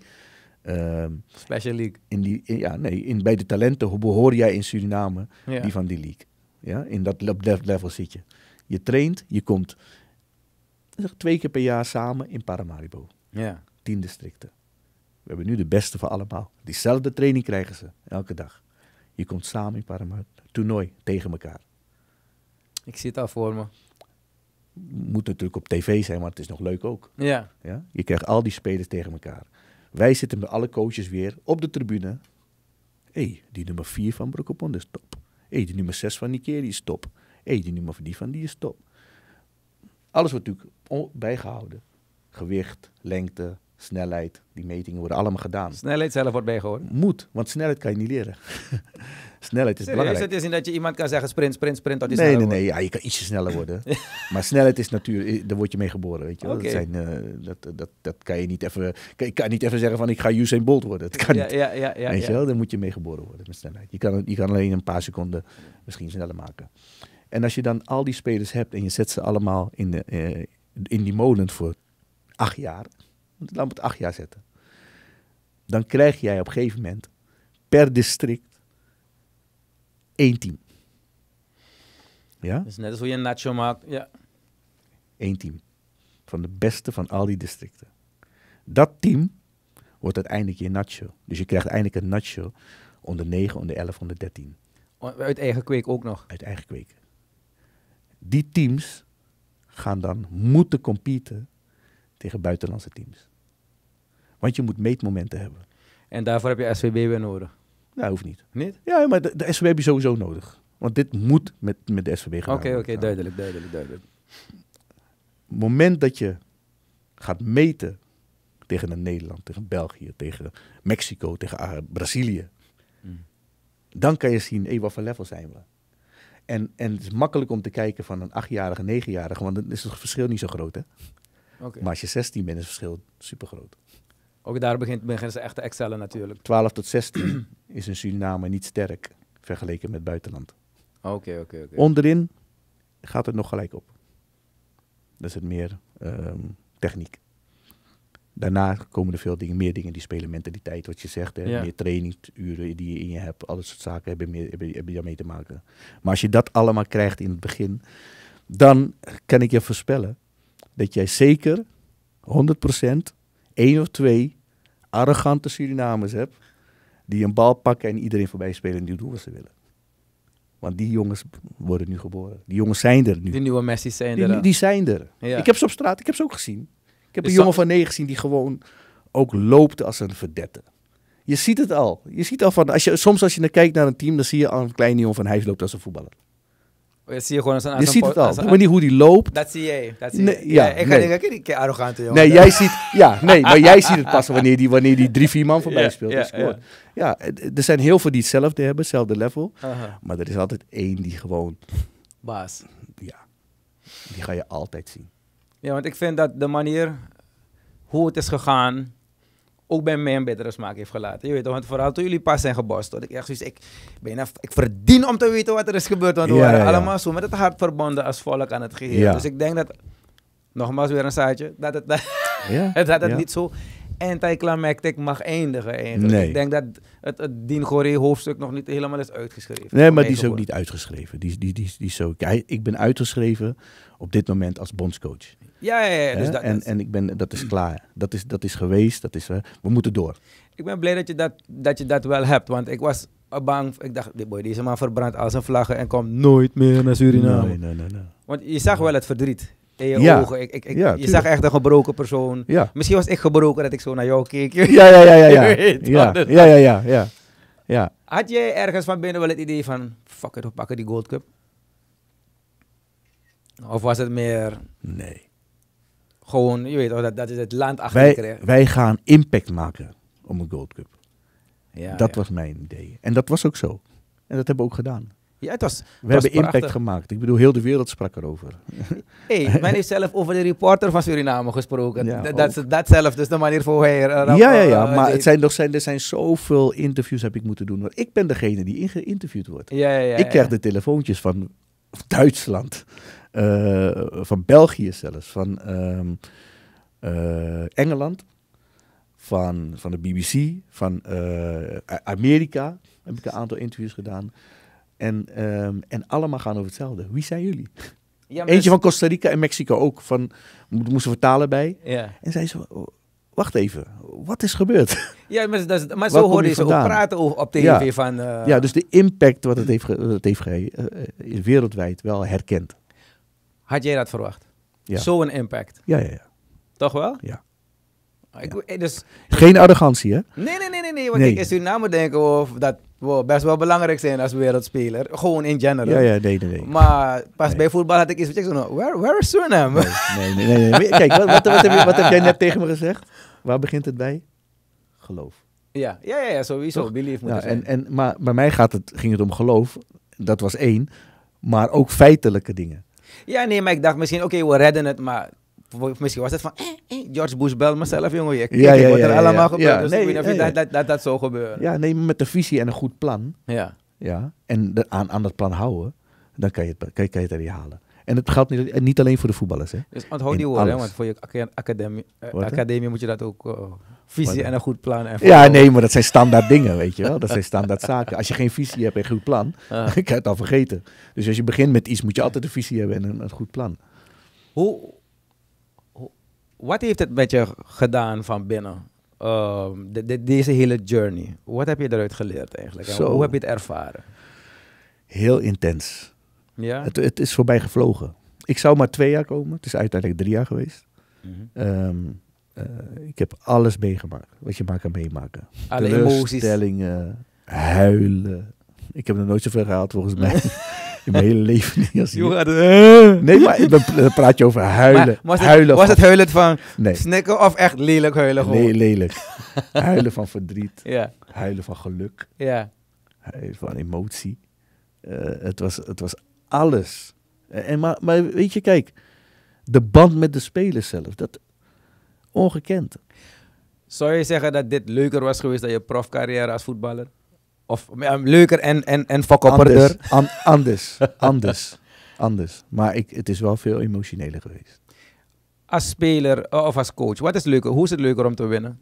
Ehm, Special League. In die, ja, nee, in, bij de talenten behoor jij in Suriname die van die league. Ja, in dat level zit je. Je traint, je komt twee keer per jaar samen in Paramaribo. Ja. Tien districten. We hebben nu de beste van allemaal. Diezelfde training krijgen ze elke dag. Je komt samen in Paramaribo. Toernooi tegen elkaar. Ik zit daar al voor me. Moet natuurlijk op tv zijn, maar het is nog leuk ook. Ja. ja? Je krijgt al die spelers tegen elkaar. Wij zitten met alle coaches weer op de tribune. Hé, hey, die nummer 4 van Broekopon is top. Hé, hey, die nummer 6 van Nikeri is top. Hé, hey, die nummer die van die is top. Alles wordt natuurlijk bijgehouden. Gewicht, lengte, snelheid. Die metingen worden allemaal gedaan. Snelheid zelf wordt bijgehouden? Moet, want snelheid kan je niet leren. snelheid is belangrijk. Het is niet dat je iemand kan zeggen sprint, sprint, sprint. Dat is nee, nee, nee. Ja, je kan ietsje sneller worden. maar snelheid is natuurlijk, eh, daar word je mee geboren. Weet je wel? Dat, zijn, eh, dat, dat, dat, kan je niet even, kan, kan niet even zeggen van ik ga Usain Bolt worden. Dat kan niet. Ja, ja, ja, weet je wel? Daar moet je mee geboren worden met snelheid. Je kan, je kan alleen een paar seconden misschien sneller maken. En als je dan al die spelers hebt en je zet ze allemaal in, de, eh, in die molen voor acht jaar, moet het acht jaar zetten, dan krijg jij op een gegeven moment per district één team. Ja? Dus net als hoe je een nacho maakt. Ja. Eén team. Van de beste van al die districten. Dat team wordt uiteindelijk je nacho. Dus je krijgt uiteindelijk een nacho onder 9, onder 11, onder 13. Uit eigen kweek ook nog? Uit eigen kweek die teams gaan dan moeten competen tegen buitenlandse teams. Want je moet meetmomenten hebben. En daarvoor heb je SVB weer nodig? Nou, hoeft niet. Niet? Ja, maar de, SVB SWB heb je sowieso nodig. Want dit moet met, met de SVB gaan. Oké, oké, duidelijk, duidelijk, duidelijk. Het moment dat je gaat meten tegen een Nederland, tegen België, tegen Mexico, tegen Brazilië, mm. dan kan je zien, hey, wat voor level zijn we? En, en het is makkelijk om te kijken van een achtjarige, negenjarige, want dan is het verschil niet zo groot. Hè? Okay. Maar als je 16 bent, is het verschil super groot. Ook daar begint, beginnen ze echt te excellen natuurlijk. 12 tot 16 is in Suriname niet sterk vergeleken met buitenland. Oké, oké, oké. Onderin gaat het nog gelijk op. Dat is het meer ehm, techniek. Daarna komen er veel dingen, meer dingen die spelen. Mentaliteit, wat je zegt. Meer trainingsuren die je in je hebt. Alle soort zaken hebben, meer, te maken. Maar als je dat allemaal krijgt in het begin, dan kan ik je voorspellen dat jij zeker 100% één of twee arrogante Surinamers hebt. Die een bal pakken en iedereen voorbij spelen en die doen wat ze willen. Want die jongens worden nu geboren. Die jongens zijn er nu. Die nieuwe Messi's zijn die, er. Die, die zijn er. Ik heb ze op straat, ik heb ze ook gezien. Ik heb een jongen van negen gezien die gewoon ook loopt als een verdette. Je ziet het al. Je ziet al van, als je, soms als je naar kijkt naar een team, dan zie je al een kleine jongen van hij loopt als een voetballer. Je, gewoon een, je ziet het al. weet niet hoe die loopt. Dat zie jij. ja, ik ga denk denken, ik arrogante jongen. Nee, jij ziet, ja, nee, maar jij ziet het pas wanneer die, wanneer die drie, vier man voorbij speelt. Ja, er zijn heel veel die hetzelfde hebben, hetzelfde level. Uh-huh. Maar er is altijd één die gewoon... Baas. Ja, die ga je altijd zien. Ja, want ik vind dat de manier hoe het is gegaan, ook bij mij een betere smaak heeft gelaten. Je weet want vooral toen jullie pas zijn dat Ik echt zoiets, ik, ben ik verdien om te weten wat er is gebeurd. Want we waren allemaal zo met het hart verbonden als volk aan het geheel. Dus ik denk dat, nogmaals weer een zaadje, dat het, dat, het niet zo anticlimactic mag eindigen eigenlijk. Nee. Ik denk dat het, het Dien hoofdstuk nog niet helemaal is uitgeschreven. Nee, maar die is ook niet uitgeschreven. Die, die, die, die is ook, ik ben uitgeschreven op dit moment als bondscoach. Ja, ja, ja. Dus dat, en, en ik ben, dat is klaar. Dat is, dat is geweest. Dat is, we moeten door. Ik ben blij dat je dat, dat je dat wel hebt. Want ik was bang. Ik dacht, dit boy, deze man verbrandt als een vlaggen en komt nooit meer naar Suriname. Nee, nee, nee, nee. Want je zag wel het verdriet in je ogen. Ik, ik, ja, je zag echt een gebroken persoon. Ja. Misschien was ik gebroken dat ik zo naar jou keek. Ja, ja, ja, ja. Ja, ja, ja, ja, ja, ja, Had jij ergens van binnen wel het idee van, fuck it, we pakken die Gold Cup? Of was het meer... Nee. Gewoon, je weet dat, dat is het land achter wij, gaan impact maken om een Gold Cup. Ja, dat was mijn idee. En dat was ook zo. En dat hebben we ook gedaan. Ja, het was, we hebben impact gemaakt. Ik bedoel, heel de wereld sprak erover. hey, men heeft zelf over de reporter van Suriname gesproken. Ja, dat, zelf, dus de manier voor hij eh, Ja, ja, ja eh, maar het zijn, zijn, er zijn zoveel interviews heb ik moeten doen. Want ik ben degene die geïnterviewd wordt. Ja, ja, ja, ik krijg de telefoontjes van Duitsland, eh, van België zelfs, van ehm, eh, Engeland, van, van de BBC, van eh, Amerika heb ik een aantal interviews gedaan. En, ehm, en allemaal gaan over hetzelfde. Wie zijn jullie? Eentje dus van Costa Rica en Mexico ook. Van, moesten vertalen bij. Ja. En zei zo, oh, wacht even, wat is gebeurd? Ja, maar, maar zo hoorde je ze ook praten over, op tv ja. van... Ja, dus de impact wat het heeft, ge, het heeft is wereldwijd wel herkend. Had jij dat verwacht? Ja. Zo'n impact. Ja, ja, ja. Toch wel? Ja. Ik, eh, dus, Geen arrogantie, hè? Nee, nee, nee, nee. nee want nee. ik na Suriname denken of dat we best wel belangrijk zijn als wereldspeler. Gewoon in general. Ja, ja, nee, nee. Maar pas bij voetbal had ik iets van, where, where is Suriname? Nee, nee, nee. nee, Kijk, wat, wat, heb wat, heb jij net tegen me gezegd? Waar begint het bij? Geloof. Ja, ja, ja, ja sowieso. Toch? Believe moet ja, En, en, maar bij mij gaat het, ging het om geloof. Dat was één. Maar ook feitelijke dingen. Ja, nee, maar ik dacht misschien, oké, we redden het, maar misschien was het van, eh, eh, George Bush bel mezelf, jongen. Ik, ja, ja, er allemaal gebeurt. dus nee, ik weet niet of je dat, dat, dat, dat gebeuren. Ja, nee, met een visie en een goed plan. Ja. ja en aan, aan dat plan houden, dan kan je, het, kan kan je het erin halen. En het geldt niet, eh, niet alleen voor de voetballers. Hè? Dus onthoud die woorden, want voor je academie, uh, moet je dat ook... Eh, visie en een goed plan. ja, nee, maar dat zijn standaard dingen, weet je wel. Dat zijn standaard zaken. Als je geen visie hebt en goed plan, uh. ik je het al vergeten. Dus als je begint met iets, moet je altijd een visie hebben en een, goed plan. Hoe, wat heeft het met je gedaan van binnen? Ehm, deze hele journey. Wat heb je eruit geleerd eigenlijk? hoe heb je het ervaren? Heel intens. Ja. Het, is voorbij gevlogen. Ik zou maar twee jaar komen. Het is uiteindelijk drie jaar geweest. Mhm. Ehm, eh, ik heb alles meegemaakt. Wat je maar kan meemaken. Alle huilen. Ik heb er nooit zoveel gehaald volgens mij. in mijn hele leven niet. Als Jongen, uh. Nee, maar dan praat je over huilen. was, het, huilen was van, het huilen van snikken of echt lelijk huilen? Gewoon? Nee, lelijk. huilen van verdriet. Ja. Huilen van geluk. Ja. Huilen van emotie. Eh, het, was, het was alles. En, maar, maar weet je, kijk, de band met de spelers zelf, dat ongekend. Zou je zeggen dat dit leuker was geweest dan je profcarrière als voetballer? Of leuker en, en, en anders, anders, anders, anders. Maar ik, het is wel veel emotioneler geweest. Als speler of als coach, wat is leuker? Hoe is het leuker om te winnen?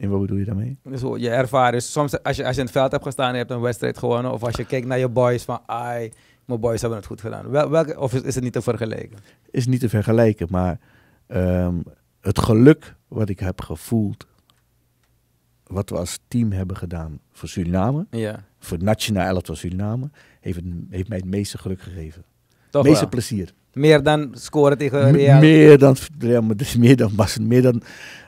En wat bedoel je daarmee? je ervaren. Dus soms als je, in het veld hebt gestaan en je hebt een wedstrijd gewonnen. Of als je kijkt naar je boys van ai, mijn boys hebben het goed gedaan. Wel, welke, of is, het niet te vergelijken? Is niet te vergelijken, maar ehm, het geluk wat ik heb gevoeld. Wat we als team hebben gedaan voor Suriname. Ja. Voor nationaal elftal Suriname. Heeft, het, heeft mij het meeste geluk gegeven. Het meeste plezier. Meer dan scoren tegen Real? Meer dan, Real Madrid, dus meer dan Barcelona, meer dan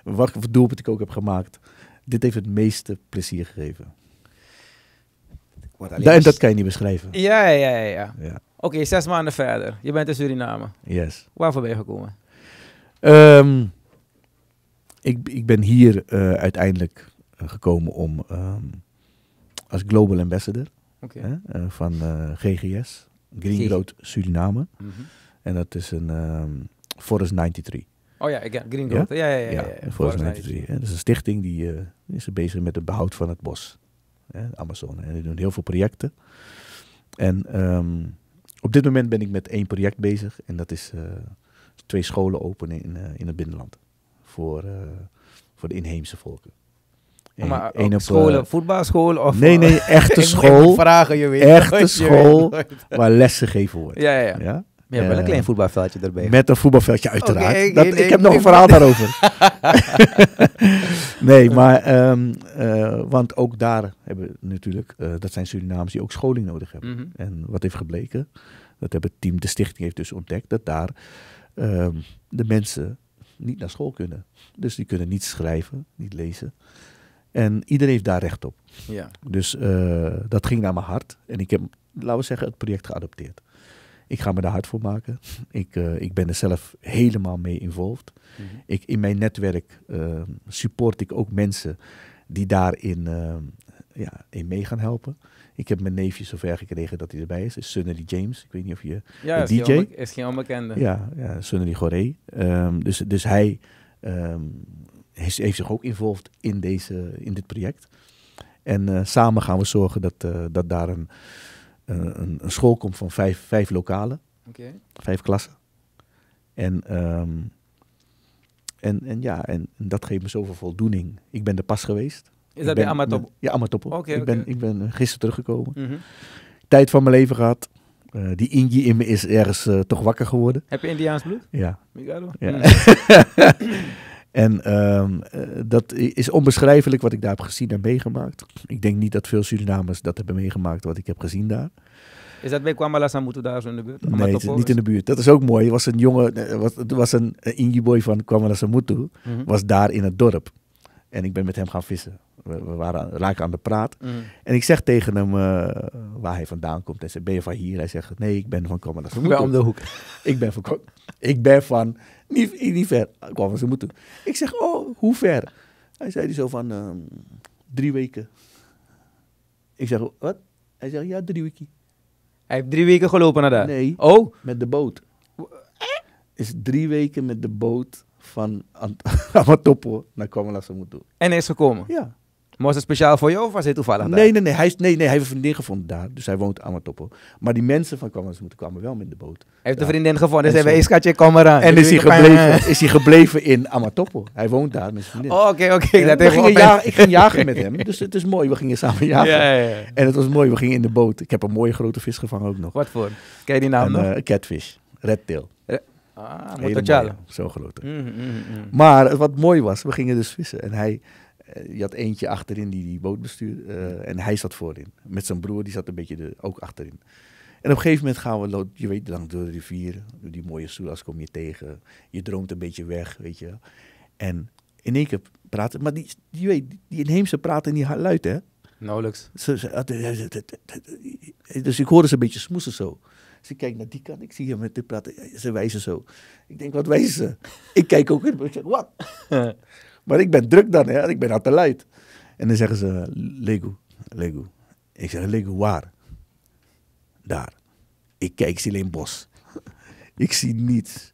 wat voor doelpunt ik ook heb gemaakt. Dit heeft het meeste plezier gegeven. en dat kan je niet beschrijven. Ja, ja, ja. ja. ja. Oké, zes maanden verder. Je bent in Suriname. Yes. Waarvoor ben je gekomen? Ehm, ik, ik ben hier eh, uiteindelijk eh, gekomen om ehm, als Global Ambassador eh, van GGS, Green Road Suriname. Mhm. En dat is een ehm, Forest 93. Oh ja, again, Green Growth. Ja, ja, ja. ja, ja, ja. Forest 93. Dat is een stichting die uh, is bezig met het behoud van het bos. Hè, Amazon. En die doen heel veel projecten. En ehm, op dit moment ben ik met één project bezig. En dat is eh, twee scholen openen in, eh, in het binnenland. Voor, voor de inheemse volken. En, oh, maar een scholen, voetbalschool of... Nee, nee, echte school. je weet Echte school waar lessen gegeven worden. ja, ja. ja? je hebt wel een eh, klein voetbalveldje erbij. Met een voetbalveldje, uiteraard. dat, ik heb nog een verhaal daarover. nee, maar, ehm, eh, want ook daar hebben natuurlijk, eh, dat zijn Surinamers die ook scholing nodig hebben. Mhm. En wat heeft gebleken, dat hebben het team, de stichting heeft dus ontdekt, dat daar ehm, de mensen niet naar school kunnen. Dus die kunnen niet schrijven, niet lezen. En iedereen heeft daar recht op. Ja. Dus dat ging naar mijn hart. En ik heb, laten we zeggen, het project geadopteerd. Ik ga me daar hard voor maken. Ik, eh, ik ben er zelf helemaal mee involved. Mhm. ik, in mijn netwerk ehm, support ik ook mensen die daarin ehm, ja, in mee gaan helpen. Ik heb mijn neefje zover gekregen dat hij erbij is. is Sunnery James. Ik weet niet of je... Ja, is, DJ. Geen is geen onbekende. Ja, ja Sunny Goré. Ehm, dus, dus hij heeft, heeft, zich ook involved in, deze, in dit project. En eh, samen gaan we zorgen dat, eh, dat daar een eh, een, een, school komt van vijf, vijf lokalen, vijf klassen. En, ehm, en, en ja, en, dat geeft me zoveel voldoening. Ik ben er pas geweest. Is dat bij Amatop? Ja, Amatop. ik, ben, ik ben eh, gisteren teruggekomen. Mhm. Tijd van mijn leven gehad. Eh, die Ingi in me is ergens toch wakker geworden. Heb je Indiaans bloed? Ja. Migado? Ja. Mhm. En ehm, eh, dat is onbeschrijfelijk wat ik daar heb gezien en meegemaakt. Ik denk niet dat veel Surinamers dat hebben meegemaakt wat ik heb gezien daar. Is dat bij Kwamala Samutu daar zo in de buurt? nee, niet in de buurt. Dat is ook mooi. Er was een jongen, eh, was, was een eh, boy van Kwamala Samutu, mhm. was daar in het dorp. En ik ben met hem gaan vissen. We, waren, raak raken aan de praat. Mm. En ik zeg tegen hem eh, waar hij vandaan komt. Hij zegt, ben je van hier? Hij zegt, nee, ik ben van is Ik ben om de hoek. ik ben van Ik ben van, niet, niet ver, ze moeten. Ik zeg, oh, hoe ver? Hij zei zo van, ehm, drie weken. Ik zeg, wat? Hij zegt, ja, drie weken. Hij heeft drie weken gelopen naar daar? Nee. Oh? Met de boot. Is drie weken met de boot van Amatopo naar Kwamala Samutu. En hij is gekomen? Ja. Maar was het speciaal voor jou of was hij toevallig nee, Nee, nee, hij, nee, nee, hij heeft een vriendin gevonden daar. Dus hij woont in Amatopo. Maar die mensen van Kwamala Samutu kwamen wel met de boot. Hij heeft een vriendin gevonden. Dus hij zei, schatje, kom eraan. En is hij, gebleven, eh. is hij gebleven in Amatopo. Hij woont daar met zijn vriendin. Oh, oké, oké. Ik ging jagen met hem. Dus het is mooi. We gingen samen jagen. Ja, ja, ja. En het was mooi. We gingen in de boot. Ik heb een mooie grote vis gevangen ook nog. Wat voor? Ken je die naam nog? Een eh, catfish. Redtail. Ah, moet Zo'n grote. Mm, mm, mm, maar wat mooi was, we gingen dus vissen. En hij, je eh, had eentje achterin die die boot bestuurde. Eh, en hij zat voorin. Met zijn broer, die zat een beetje de, ook achterin. En op een gegeven moment gaan we, je weet, lang door de rivier. Door die mooie soelas kom je tegen. Je droomt een beetje weg, weet je. En in één keer praten. Maar die, die, weet, die inheemse praten niet luid, hè? Nauwelijks. dus ik hoorde ze een beetje smoesen zo. Ze kijkt naar die kant, ik zie hem met dit praten. Ze wijzen zo. Ik denk, wat wijzen ze? ik kijk ook in, ik zeg, wat? maar ik ben druk dan, hè? ik ben aan de luid. En dan zeggen ze, Lego, Lego. Ik zeg, Lego, waar? Daar. Ik kijk, ik zie alleen bos. ik zie niets.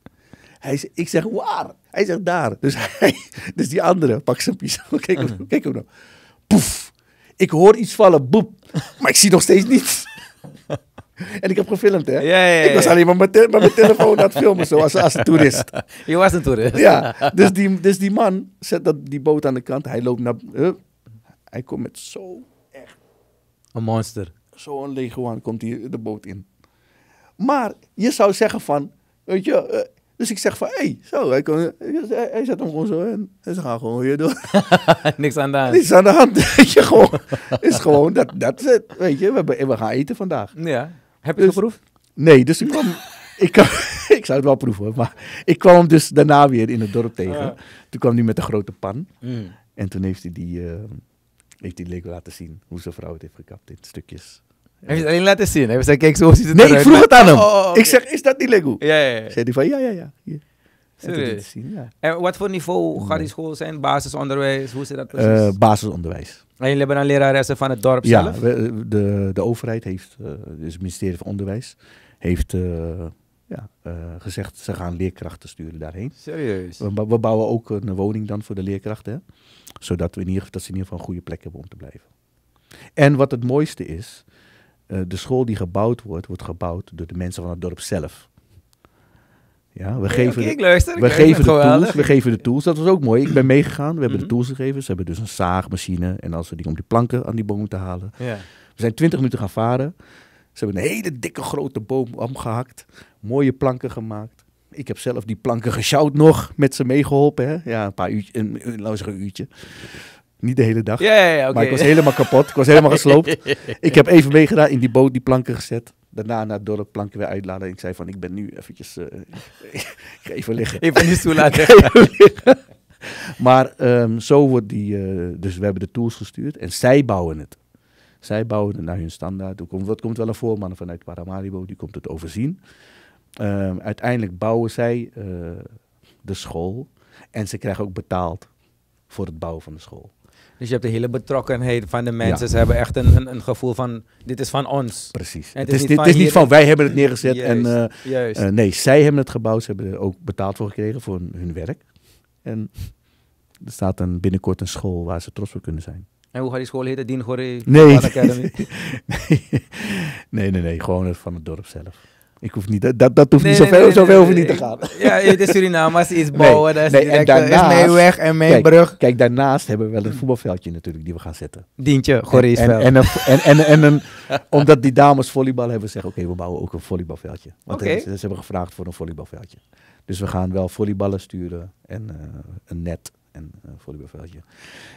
Hij zegt, ik zeg, waar? Hij zegt, daar. Dus, hij, dus die andere, pak zijn pies. kijk, kijk ook nou. Poef. Ik hoor iets vallen, boep. Maar ik zie nog steeds niets. En ik heb gefilmd, hè? Ja, ja, ja. Ik was alleen maar met, mijn telefoon aan het filmen, zo, als, als een toerist. Je was een toerist. Ja, dus die, dus die man zet dat, die boot aan de kant. Hij loopt naar... Hij komt met zo echt Een monster. zo'n leguaan komt hij de boot in. Maar je zou zeggen van, weet je, eh, dus ik zeg van, hé, hey, zo, hij, hij, zet hem gewoon zo en ze gaan gewoon weer door. Niks aan de hand. niks aan de hand, weet je, gewoon, is gewoon, dat, dat is het, weet je, we, we gaan eten vandaag. Ja. Heb je dus- het geproefd? Nee, dus ik kwam... ik, ik zou het wel proeven, maar ik kwam hem dus daarna weer in het dorp ah. tegen. Toen kwam hij met een grote pan. Mm. En toen heeft hij die, uh, heeft hij lego laten zien hoe zijn vrouw het heeft gekapt in stukjes. Heeft hij het alleen laten zien? Hij zei, kijk, zo ziet het Nee, ik vroeg het aan hem. Oh, oh, oh, ik zeg, is dat die Lego? Ja, ja, ja. Zei hij van, ja, ja, ja. Serieus? En wat voor niveau gaat die school zijn? Basisonderwijs? Hoe zit dat precies? Eh, basisonderwijs. En jullie hebben dan leraressen van het dorp zelf? Ja, de, de overheid heeft, eh, dus het ministerie van Onderwijs, heeft eh, ja, gezegd ze gaan leerkrachten sturen daarheen. Serieus? We, bouwen ook een woning dan voor de leerkrachten, zodat we in ieder, dat ze in ieder geval een goede plek hebben om te blijven. En wat het mooiste is, de school die gebouwd wordt, wordt gebouwd door de mensen van het dorp zelf. Ja, we geven, we, geven de tools, we geven de tools. Dat was ook mooi. Ik ben meegegaan. We hebben de mhm. tools gegeven. Ze hebben dus een zaagmachine. En als ze die om die planken aan die boom te halen. We zijn 20 minuten gaan varen. Ze hebben een hele dikke grote boom omgehakt. Mooie planken gemaakt. Ik heb zelf die planken gesjouwd nog. Met ze meegeholpen. Hè? Ja, een paar uurtje. Een, een, uurtje. Niet de hele dag. Maar ik was helemaal kapot. Ik was helemaal gesloopt. Ik heb even meegedaan in die boot, die planken gezet daarna naar het dorp planken weer uitladen. ik zei van, ik ben nu eventjes, ik eh, ga even liggen. Even niet stoel laten Maar ehm, zo wordt die, eh, dus we hebben de tools gestuurd en zij bouwen het. Zij bouwen het naar hun standaard. Er komt, komt wel een voorman vanuit Paramaribo, die komt het overzien. Ehm, uiteindelijk bouwen zij eh, de school en ze krijgen ook betaald voor het bouwen van de school. Dus je hebt de hele betrokkenheid van de mensen. Ze hebben echt een, een, een, gevoel van, dit is van ons. Precies. het, is, het is, niet, van, wij hebben het neergezet. en, eh, eh, nee, zij hebben het gebouwd. Ze hebben er ook betaald voor gekregen voor hun, werk. En er staat een binnenkort een school waar ze trots op kunnen zijn. En hoe gaat die school heten? Dien Goré? Nee. nee. nee, nee, nee. Gewoon van het dorp zelf. Ik hoef niet, dat, dat hoeft niet, zoveel, nee, nee, niet te gaan. Ja, de Surinamers is bouwen, dat is, en daarnaast, is Meeweg en mee. Kijk, kijk, daarnaast hebben we wel een voetbalveldje natuurlijk die we gaan zetten. Dientje, Gorisveld. En, en, en, en, omdat die dames volleybal hebben, zeggen oké, we bouwen ook een volleybalveldje. Want okay. Eh, ze, ze, hebben gevraagd voor een volleybalveldje. Dus we gaan wel volleyballen sturen en eh, een net en uh, volleybalveldje.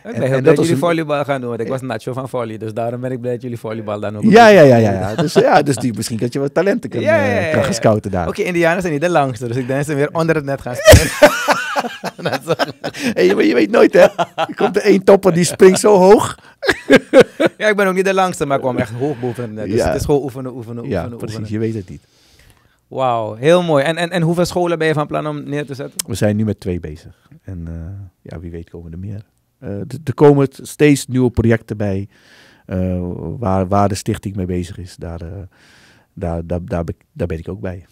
Ik en, dat, jullie volleybal gaan doen, want ik eh. was nacho van volley. Dus daarom ben ik blij dat jullie volleybal dan ook Ja, ja, ja, ja, ja. dus, ja, dus die, misschien dat je wat talenten kan, ja, ja, eh, ja, kan gaan scouten daar. Oké, okay, Indianen zijn niet de langste, dus ik denk dat ze weer onder het net gaan spelen. hey, je, je, weet nooit, hè? Er komt er één topper die springt zo hoog. ja, ik ben ook niet de langste, maar ik kwam echt hoog boven Dus het is gewoon oefenen, oefenen, oefenen. Ja, precies. Je weet het niet. Wauw, heel mooi. En, en, en hoeveel scholen ben je van plan om neer te zetten? We zijn nu met twee bezig. En eh, ja, wie weet komen er meer. Eh, er komen steeds nieuwe projecten bij eh, waar, waar de stichting mee bezig is. Daar, daar, daar, daar, daar, ben ik ook bij.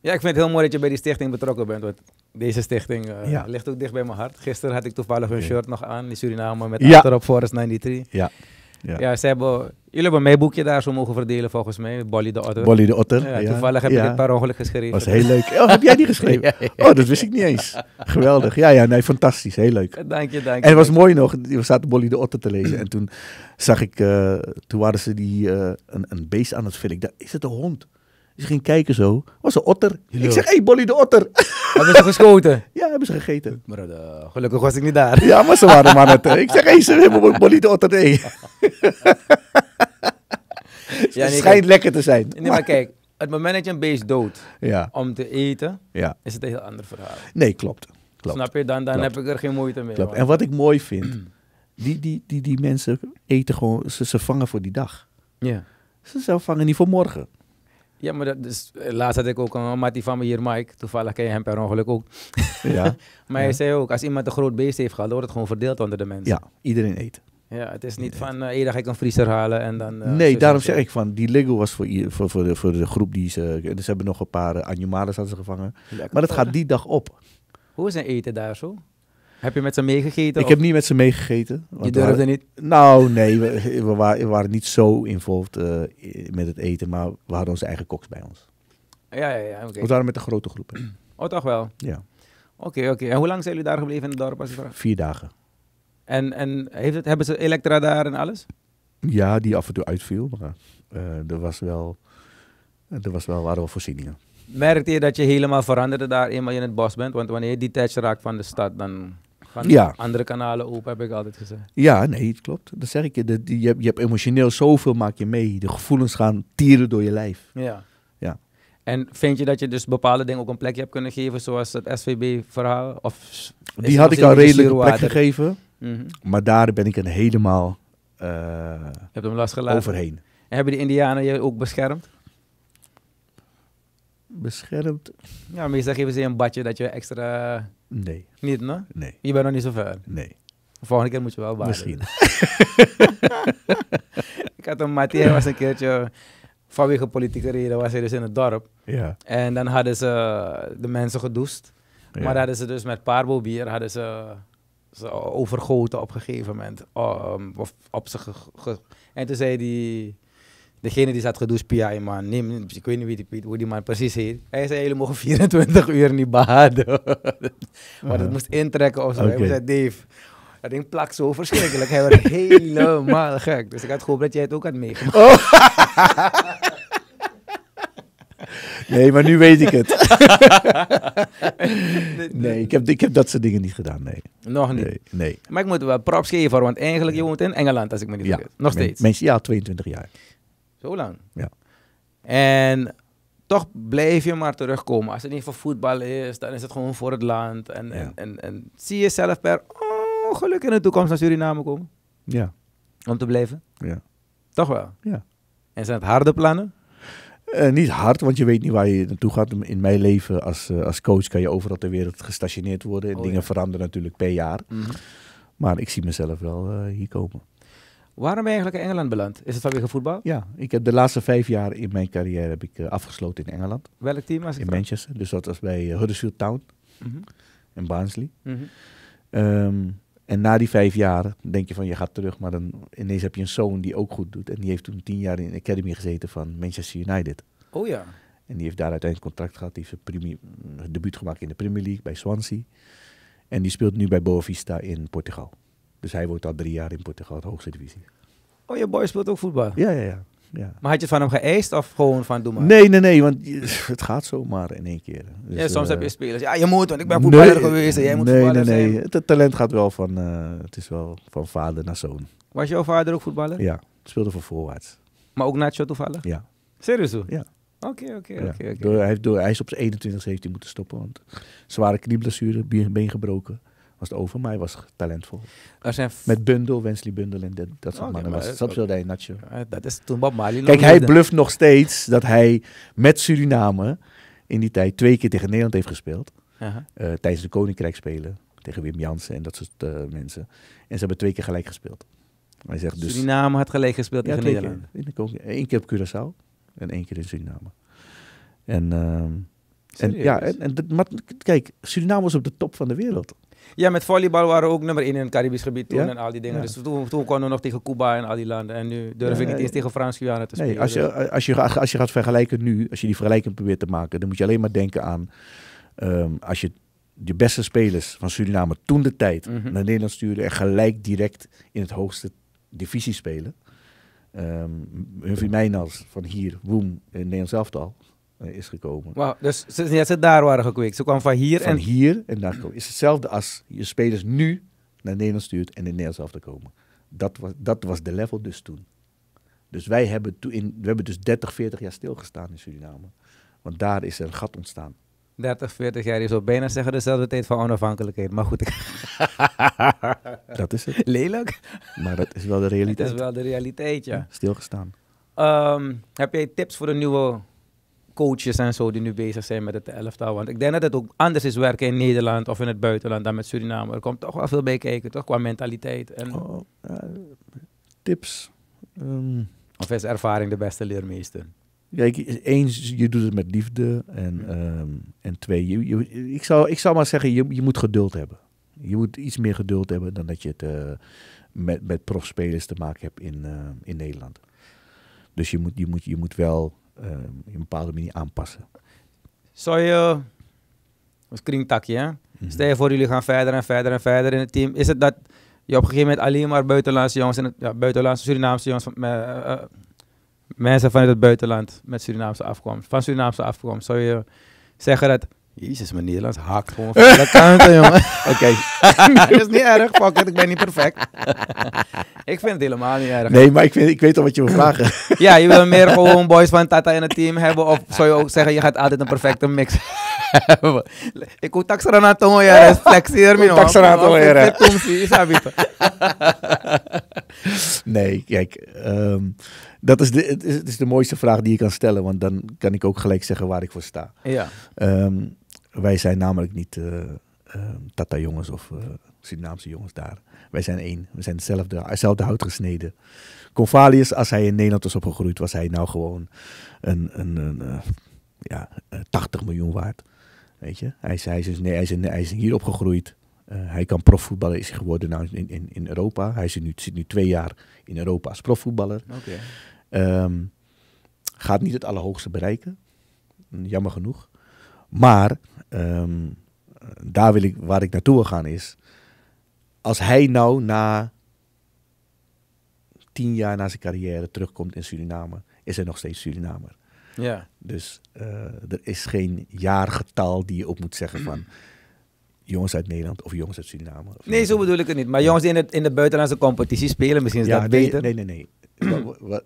Ja, ik vind het heel mooi dat je bij die stichting betrokken bent. Want deze stichting ligt ook dicht bij mijn hart. Gisteren had ik toevallig een shirt nog aan, die Suriname met ja. achterop Forest 93. Ja. Ja. ja, ze hebben Jullie hebben mijn boekje daar zo mogen verdelen volgens mij, Bolly de Otter. Bolly de Otter, ja, Toevallig heb je dit paar ongeluk geschreven. was heel leuk. Oh, heb jij die geschreven? Oh, dat wist ik niet eens. Geweldig. Ja, ja, nee, fantastisch. Heel leuk. Dank je, dank je. En het was mooi nog, we zaten Bolly de Otter te lezen en toen zag ik, eh, toen waren ze die, eh, een, een beest aan het vullen. Ik dacht, is het een hond? Ze ging kijken zo, was een otter. Ik zeg, hé, hey, Bolly de Otter. Hebben ze geschoten? Ja, hebben ze gegeten. Maar eh, gelukkig was ik niet daar. Ja, maar ze waren maar net. Ik zeg, hé, hey, ze hebben Bolly de Otter, nee het ja, nee, schijnt lekker te zijn. Nee, maar, kijk, het moment dat je een beest dood ja. om te eten, ja. is het een heel ander verhaal. Nee, klopt. klopt. Snap je? Dan, dan heb ik er geen moeite mee. Klopt. En wat ik mooi vind, die, die, die, die mensen eten gewoon, ze, ze vangen voor die dag. Ja. Ze, ze vangen niet voor morgen. Ja, maar dat is, laatst had ik ook een mattie van me hier, Mike. Toevallig ken je hem per ongeluk ook. Ja. maar hij zei ook, als iemand een groot beest heeft gehad, wordt het gewoon verdeeld onder de mensen. Ja, iedereen eet. Ja, het is niet van uh, eh, eerder ga ik een vriezer halen en dan... Eh, nee, daarom zeg ik van, die Lego was voor, voor, voor, de, voor de groep die ze... Dus ze hebben nog een paar eh, animales aan ze gevangen. maar dat gaat die dag op. Hoe is een eten daar zo? Heb je met ze meegegeten? Ik heb niet met ze meegegeten. Je durfde niet? Nou, nee, we, waren, niet zo involved met het eten, maar we hadden onze eigen koks bij ons. Ja, ja, ja. Okay. We waren met de grote groep. Oh, toch wel? Ja. Oké, oké. En hoe lang zijn jullie daar gebleven in het dorp? Als je Vier dagen. En, en heeft het, hebben ze Elektra daar en alles? Ja, die af en toe uitviel. Maar eh, er, was wel, er was wel, waren wel voorzieningen. Merkte je dat je helemaal veranderde daar eenmaal in het bos bent? Want wanneer je detached raakt van de stad, dan gaan andere kanalen open, heb ik altijd gezegd. Ja, nee, het klopt. Dat zeg ik je. die, je, hebt, emotioneel zoveel, maak je mee. De gevoelens gaan tieren door je lijf. Ja. ja. En vind je dat je dus bepaalde dingen ook een plekje hebt kunnen geven, zoals het SVB-verhaal? Die had ik al redelijk plek gegeven. Mhm. Maar daar ben ik een helemaal eh, hem overheen. En hebben de indianen je ook beschermd? Beschermd? Ja, meestal geven ze ze een badje dat je extra... Nee. Niet, no? Nee. Je bent nog niet zo ver? Nee. De volgende keer moet je wel baden. Misschien. ik had een Mathieu, was een keertje vanwege politieke reden was hij dus in het dorp. Ja. En dan hadden ze de mensen gedoest, Ja. Maar hadden ze dus met bier hadden ze overgoten op een gegeven moment. Ehm, of op ze en toen zei die, degene die zat gedoucht, Pia, man, neem, ik weet niet wie die, hoe die man precies heet. Hij zei, jullie mogen 24 uur niet baden. maar het moest intrekken of zo. Hij zei, Dave, dat ding plak zo verschrikkelijk. Hij werd helemaal gek. Dus ik had gehoopt dat jij het ook had meegemaakt. Nee, maar nu weet ik het. nee, ik heb, ik heb dat soort dingen niet gedaan, nee. Nog niet? Nee. Maar ik moet wel props geven, want eigenlijk, je woont in Engeland, als ik me niet vergis. Nog steeds? Mensen, ja, 22 jaar. Zo lang? Ja. En toch blijf je maar terugkomen. Als het niet voor voetbal is, dan is het gewoon voor het land. En, en, en, en, zie je zelf per ongeluk in de toekomst naar Suriname komen? Ja. Om te blijven? Ja. Toch wel? Ja. En zijn het harde plannen? Eh, niet hard, want je weet niet waar je naartoe gaat. In mijn leven als, eh, als coach kan je overal ter wereld gestationeerd worden. En oh, dingen veranderen natuurlijk per jaar. Mhm. Maar ik zie mezelf wel eh, hier komen. Waarom ben je eigenlijk in Engeland beland? Is het vanwege voetbal? Ja, ik heb de laatste vijf jaar in mijn carrière heb ik, afgesloten in Engeland. Welk team was het? In Manchester. Dus dat was bij Huddersfield Town mhm. en Barnsley. Mm en na die vijf jaar denk je van je gaat terug, maar dan ineens heb je een zoon die ook goed doet. En die heeft toen tien jaar in de academy gezeten van Manchester United. Oh ja. En die heeft daar uiteindelijk contract gehad. Die heeft een, debuut gemaakt in de Premier League bij Swansea. En die speelt nu bij Boavista in Portugal. Dus hij wordt al drie jaar in Portugal, de hoogste divisie. Oh, je boy speelt ook voetbal? Ja, ja, ja. Ja. Maar had je het van hem geëist of gewoon van doe maar? Nee, nee, nee, want het gaat zomaar in één keer. Dus, ja, soms heb je eh, spelers. Ja, je moet, want ik ben voetballer geweest en jij moet nee, voetballer nee, nee. Het talent gaat wel van, eh, het is wel van vader naar zoon. Was jouw vader ook voetballer? Ja, speelde voor voorwaarts. Maar ook Nacho toevallig? Ja. Serieus Ja. Oké, oké, oké. Hij is op zijn 21 17 moeten stoppen, want zware knieblessure, been gebroken was het over, maar hij was talentvol. Er zijn Met Bundel, Wensley Bundel en dat, dat soort mannen. Was, dat, okay. Eh, dat is toen Bob Marley. Kijk, hij bluft nog steeds dat hij met Suriname in die tijd twee keer tegen Nederland heeft gespeeld. Uh-huh. Eh, tijdens de Koninkrijksspelen Tegen Wim Jansen en dat soort eh, mensen. En ze hebben twee keer gelijk gespeeld. Hij zegt dus, Suriname had gelijk gespeeld tegen Nederland. in de Eén keer op Curaçao en één keer in Suriname. En, ehm, en ja, en, maar kijk, Suriname was op de top van de wereld. Ja, met volleybal waren we ook nummer 1 in het Caribisch gebied toen en al die dingen. Dus toen, toen konden we nog tegen Cuba en al die landen. En nu durf ik niet eens tegen Frans-Guyana te spelen. Nee, als, je, dus. als, je, als je gaat vergelijken nu, als je die vergelijking probeert te maken, dan moet je alleen maar denken aan ehm, als je de beste spelers van Suriname toen de tijd mhm. naar Nederland stuurde en gelijk direct in het hoogste divisie spelen. Um, Humphrey Mijnals van hier, Woem, in Nederlands al. Eh, is gekomen. dus ze, ja, ze daar waren gekweekt. Ze kwam van hier van en... hier en daar is hetzelfde als je spelers nu naar Nederland stuurt en in Nederland zelf te komen. Dat was, dat was de level dus toen. Dus wij hebben, toen in, we hebben dus 30, 40 jaar stilgestaan in Suriname. Want daar is een gat ontstaan. 30, 40 jaar, je zou bijna zeggen dezelfde tijd van onafhankelijkheid. Maar goed. dat is het. Lelijk. Maar dat is wel de realiteit. Dat is wel de realiteit, ja. stilgestaan. Ehm, heb jij tips voor de nieuwe coaches en zo die nu bezig zijn met het elftal. Want ik denk dat het ook anders is werken in Nederland of in het buitenland dan met Suriname. Er komt toch wel veel bij kijken, toch? Qua mentaliteit. En... Oh, tips. Ehm, of is ervaring de beste leermeester? Ja, ik, eens, je doet het met liefde. En, ehm, en twee, je, ik, zou, ik zou maar zeggen, je, je moet geduld hebben. Je moet iets meer geduld hebben dan dat je het eh, met, met profspelers te maken hebt in, eh, in Nederland. Dus je moet, je, moet, je moet wel eh, in een bepaalde manier aanpassen. Zou je, een kringtakje, hè? Mm Stel je voor, jullie gaan verder en verder en verder in het team. Is het dat je op een gegeven moment alleen maar buitenlandse jongens en het, ja, buitenlandse Surinaamse jongens, eh, eh, mensen vanuit het buitenland met Surinaamse afkomst, van Surinaamse afkomst, zou je zeggen dat Jezus, mijn Nederlands haakt gewoon van de kanten, jongen. Oké. dat is niet erg, fuck it, ik ben niet perfect. ik vind het helemaal niet erg. Nee, maar ik, vind, ik weet al wat je wil vragen. ja, je wil meer gewoon boys van Tata in het team hebben, of zou je ook zeggen, je gaat altijd een perfecte mix hebben. Ik hoef taxer aan het tongen, ja, is flexeer me, Taxer aan het Nee, kijk, um, dat is de, het is, is de mooiste vraag die je kan stellen, want dan kan ik ook gelijk zeggen waar ik voor sta. Ja. Ehm, wij zijn namelijk niet eh, ehm, Tata-jongens of eh, Surinaamse jongens daar. Wij zijn één. We zijn hetzelfde, hetzelfde hout gesneden. Convalius, als hij in Nederland was opgegroeid, was hij nou gewoon een, een, een eh, ja, 80 miljoen waard. Weet je? Hij, is, hij, nee, hij, is, hij is hier opgegroeid. hij kan profvoetballer is geworden nou in, in, in Europa. Hij zit nu, zit nu twee jaar in Europa als profvoetballer. Ehm, gaat niet het allerhoogste bereiken. Jammer genoeg. Maar ehm, daar wil ik, waar ik naartoe wil gaan is. Als hij nou na tien jaar na zijn carrière terugkomt in Suriname, is hij nog steeds Surinamer. Ja. Dus eh, er is geen jaargetal die je op moet zeggen van jongens uit Nederland of jongens uit Suriname. Of nee, zo bedoel ik het niet. Maar jongens in, het, in de buitenlandse competitie spelen, misschien is dat beter. Nee, nee, nee.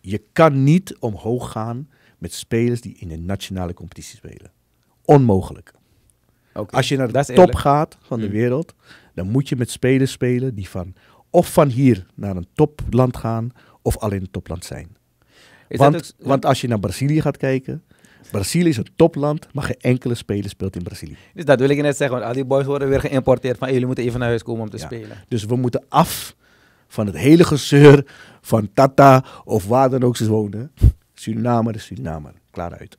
je kan niet omhoog gaan met spelers die in de nationale competitie spelen onmogelijk. Als je naar de top gaat van de mm. wereld, dan moet je met spelers spelen die van of van hier naar een topland gaan of alleen een topland zijn. want, want als je naar Brazilië gaat kijken, Brazilië is een topland, maar geen enkele speler speelt in Brazilië. Dus dat wil ik net zeggen, want al die boys worden weer geïmporteerd van jullie moeten even naar huis komen om te spelen. Dus we moeten af van het hele gezeur van Tata of waar dan ook ze wonen. Surinamer is Surinamer, klaar uit.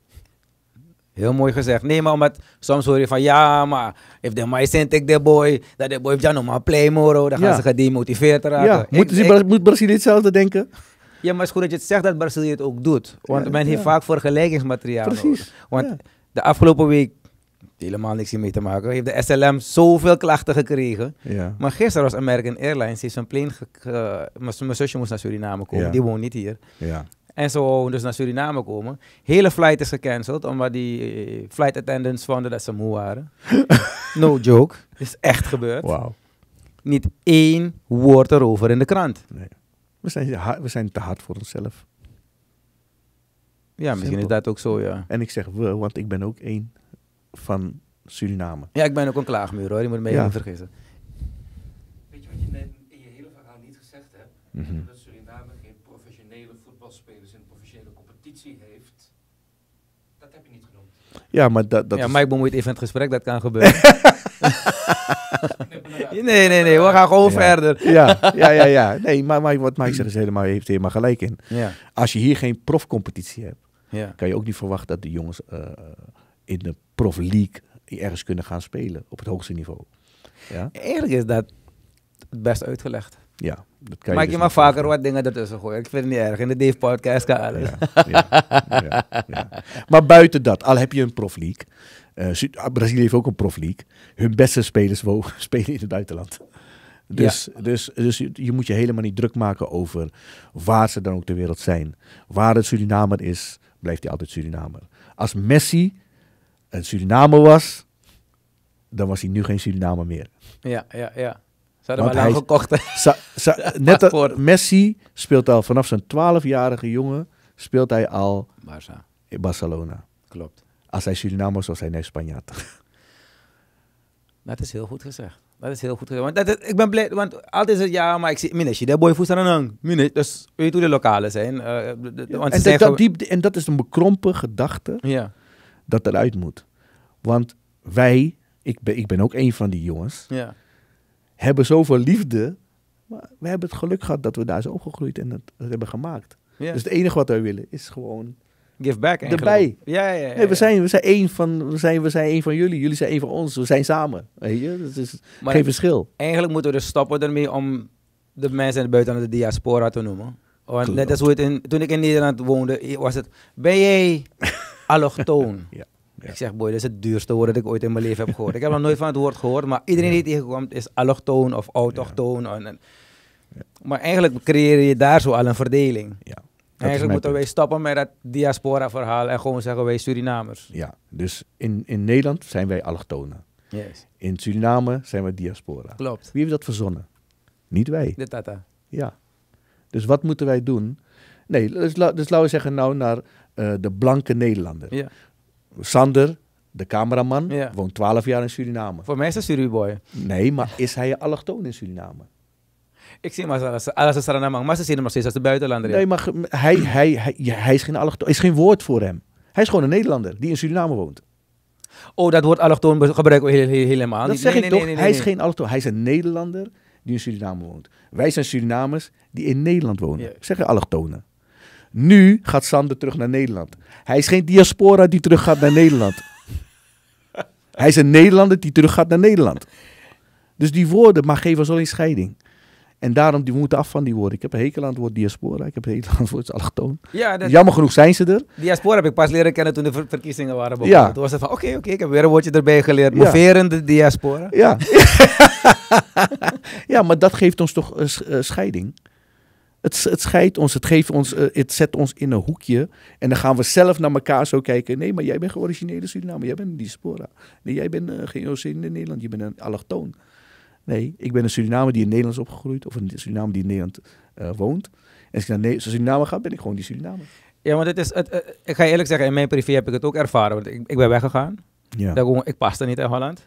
Heel mooi gezegd. Nee, maar omdat soms hoor je van ja, maar if the my sent ik de boy, dat de boy heeft dan maar play more. Oh, dan gaan ze gedemotiveerd raken. Ja, moeten ze, moet Brazilië hetzelfde denken? Ja, maar het is goed dat je het zegt dat Brazilië het ook doet. Want men heeft vaak vergelijkingsmateriaal Precies. Want de afgelopen week, helemaal niks mee te maken, heeft de SLM zoveel klachten gekregen. Maar gisteren was American Airlines, heeft zijn plane, mijn zusje moest naar Suriname komen, die woont niet hier. Ja. En zo dus naar Suriname komen. Hele flight is gecanceld, omdat die eh, flight attendants vonden dat ze moe waren. no joke. Het is echt gebeurd. Wow. Niet één woord erover in de krant. Nee. We, zijn, we zijn te hard voor onszelf. Ja, misschien is dat ook zo, ja. En ik zeg we, want ik ben ook één van Suriname. Ja, ik ben ook een klaagmuur hoor, je moet me ja. even vergissen. Weet je wat je in je hele verhaal niet gezegd hebt? Mhm. Ja, maar dat, dat ja, Mike bemoeit even het gesprek, dat kan gebeuren. nee, nee, nee, we gaan gewoon verder. ja, ja, ja, ja. Nee, maar, wat Mike zegt is helemaal, heeft helemaal gelijk in. Ja. Als je hier geen profcompetitie hebt, ja. kan je ook niet verwachten dat de jongens eh, in de profleague ergens kunnen gaan spelen op het hoogste niveau. Ja? Eerlijk is dat het best uitgelegd ja, dat kan Maak dus je, maar vaker wat dingen ertussen gooien. Ik vind het niet erg. In de Dave Podcast kan alles. Ja, ja, ja, maar buiten dat, al heb je een profleague. Uh, eh, ah, Brazilië heeft ook een profleague. Hun beste spelers spelen in het buitenland. Dus, dus, dus je moet je helemaal niet druk maken over waar ze dan ook ter wereld zijn. Waar het Surinamer is, blijft hij altijd Surinamer. Als Messi een Surinamer was, dan was hij nu geen Surinamer meer. Ja, ja, ja. Ze hadden maar gekocht. net dat, Messi speelt al vanaf zijn 12-jarige jongen speelt hij al Barça. in Barcelona. Klopt. Als hij Suriname was, was hij een Spanjaard. Dat is heel goed gezegd. Dat is heel goed gezegd. Want ik ben blij, want altijd is het ja, maar ik zie Minnesje, de boy een hang. dus weet hoe de lokalen zijn. en, dat, en dat is een bekrompen gedachte ja. dat eruit moet. Want wij, ik ben, ik ben ook een van die jongens. Ja hebben zoveel liefde. Maar we hebben het geluk gehad dat we daar zo opgegroeid en dat, dat hebben gemaakt. Dus het enige wat wij willen is gewoon. Give back erbij. Ja, ja, ja, we, zijn, we, zijn één van, we, zijn, we zijn één van jullie, jullie zijn één van ons, we zijn samen. Weet je? Dat is geen verschil. Eigenlijk moeten we dus stoppen ermee om de mensen buiten de diaspora te noemen. Want net als hoe het toen ik in Nederland woonde, was het: ben jij allochtoon? ja. Ik zeg, boy, dat is het duurste woord dat ik ooit in mijn leven heb gehoord. ik heb nog nooit van het woord gehoord, maar iedereen die tegenkomt is allochtoon of autochtoon. En, maar eigenlijk creëer je daar zo al een verdeling. Ja. Eigenlijk moeten wij stoppen met dat diaspora-verhaal en gewoon zeggen wij Surinamers. Ja, dus in, in Nederland zijn wij allochtonen. Yes. In Suriname zijn we diaspora. Klopt. Wie heeft dat verzonnen? Niet wij. De Tata. Ja. Dus wat moeten wij doen? Nee, dus, dus laten we zeggen nou naar eh, de blanke Nederlander. Ja. Sander, de cameraman, woont 12 jaar in Suriname. Voor mij is hij Suriboy. Nee, maar is hij een allochtoon in Suriname? Ik zie maar als een Suriname, maar ze zien hem als de buitenlander. Nee, maar hij, hij, hij, hij is geen allochtoon, is geen woord voor hem. Hij is gewoon een Nederlander die in Suriname woont. Oh, dat woord allochtoon gebruiken we helemaal Dat zeg ik toch, hij is geen allochtoon, hij is een Nederlander die in Suriname woont. Wij zijn Surinamers die in Nederland wonen. Zeg je allochtonen. Nu gaat de terug naar Nederland. Hij is geen diaspora die terug gaat naar Nederland. Hij is een Nederlander die terug gaat naar Nederland. Dus die woorden, maar geven zo een scheiding. En daarom, die moeten af van die woorden. Ik heb een hekel aan het woord diaspora. Ik heb een hekel aan het woord allochtoon. Ja, dat... Jammer genoeg zijn ze er. Diaspora heb ik pas leren kennen toen de verkiezingen waren. Ja. Toen was het van, oké, oké, ik heb weer een woordje erbij geleerd. Ja. Moverende diaspora. Ja. ja, maar dat geeft ons toch een scheiding het, het scheidt ons, het, geeft ons eh, het zet ons in een hoekje. En dan gaan we zelf naar elkaar zo kijken. Nee, maar jij bent geen originele Suriname, jij bent een diaspora. Nee, jij bent eh, geen OC in Nederland, je bent een allochtoon. Nee, ik ben een Suriname die in Nederland is opgegroeid, of een Suriname die in Nederland eh, woont. En als ik naar Suriname ga, ben ik gewoon die Suriname. Ja, want dit is, het, ik ga je eerlijk zeggen, in mijn privé heb ik het ook ervaren. Want ik, ben weggegaan. Ja. Daarom, ik paste niet in Holland.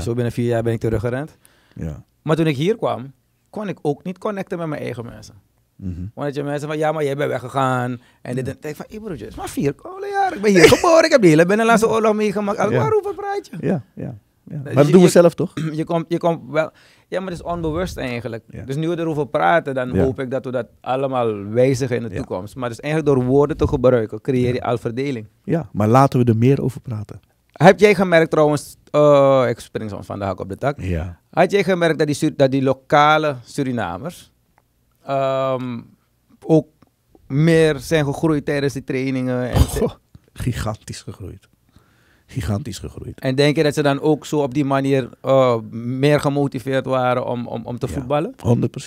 Zo binnen vier jaar ben ik teruggerend. Ja. Maar toen ik hier kwam, kon ik ook niet connecten met mijn eigen mensen. Mm Omdat je mensen van, ja, maar jij bent weggegaan. En dit en denk van, broertje, is maar vier kolen jaar. Ik ben hier geboren, ik heb de hele binnenlandse oorlog meegemaakt. Ja. Waarover praat je? Ja, ja. ja. Dus maar dat doen we zelf toch? Je komt, je komt wel... Ja, maar het is onbewust eigenlijk. Dus nu we erover praten, dan hoop ik dat we dat allemaal wijzigen in de toekomst. Maar dus eigenlijk door woorden te gebruiken, creëer je al verdeling. Ja, maar laten we er meer over praten. Heb jij gemerkt trouwens, eh, ik spring soms van de hak op de tak. Ja. Had jij gemerkt dat die, dat die lokale Surinamers, Ehm, ook meer zijn gegroeid tijdens de trainingen. En oh, gigantisch gegroeid. Gigantisch gegroeid. En denk je dat ze dan ook zo op die manier eh, meer gemotiveerd waren om, om, om te voetballen?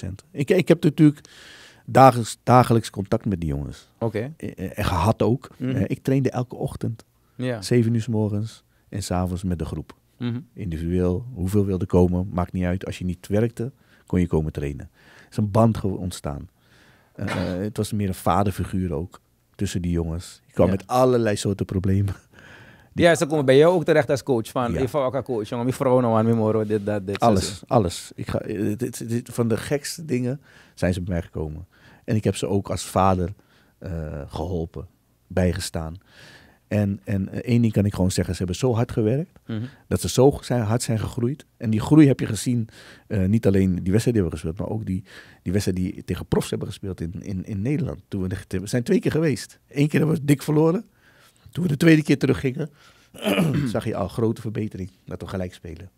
100%. Ik, ik heb natuurlijk dagelijks, dagelijks contact met die jongens. Oké. Okay. Eh, eh, en gehad ook. Mhm. Ik trainde elke ochtend. Ja. uur s morgens en s'avonds met de groep. Mhm. Individueel, hoeveel wilde komen, maakt niet uit. Als je niet werkte, kon je komen trainen is een band ontstaan. Eh, eh, het was meer een vaderfiguur ook tussen die jongens. Ik kwam met allerlei soorten problemen. Die ja, ze komen bij jou ook terecht als coach. Van, ja. je van elkaar coach, jongen. Mijn vrouw nou aan, mijn dit, dat, dit. Alles, alles. Ik ga, eh, dit, dit, van de gekste dingen zijn ze bij mij gekomen. En ik heb ze ook als vader geholpen, bijgestaan. En, en eh, één ding kan ik gewoon zeggen, ze hebben zo hard gewerkt, mhm. dat ze zo zijn, hard zijn gegroeid. En die groei heb je gezien, eh, niet alleen die wedstrijd die hebben gespeeld, maar ook die, die die tegen profs hebben gespeeld in, in, in Nederland. Toen we, we zijn twee keer geweest. Eén keer hebben we dik verloren. Toen we de tweede keer teruggingen, zag je al grote verbetering. Dat we gelijk spelen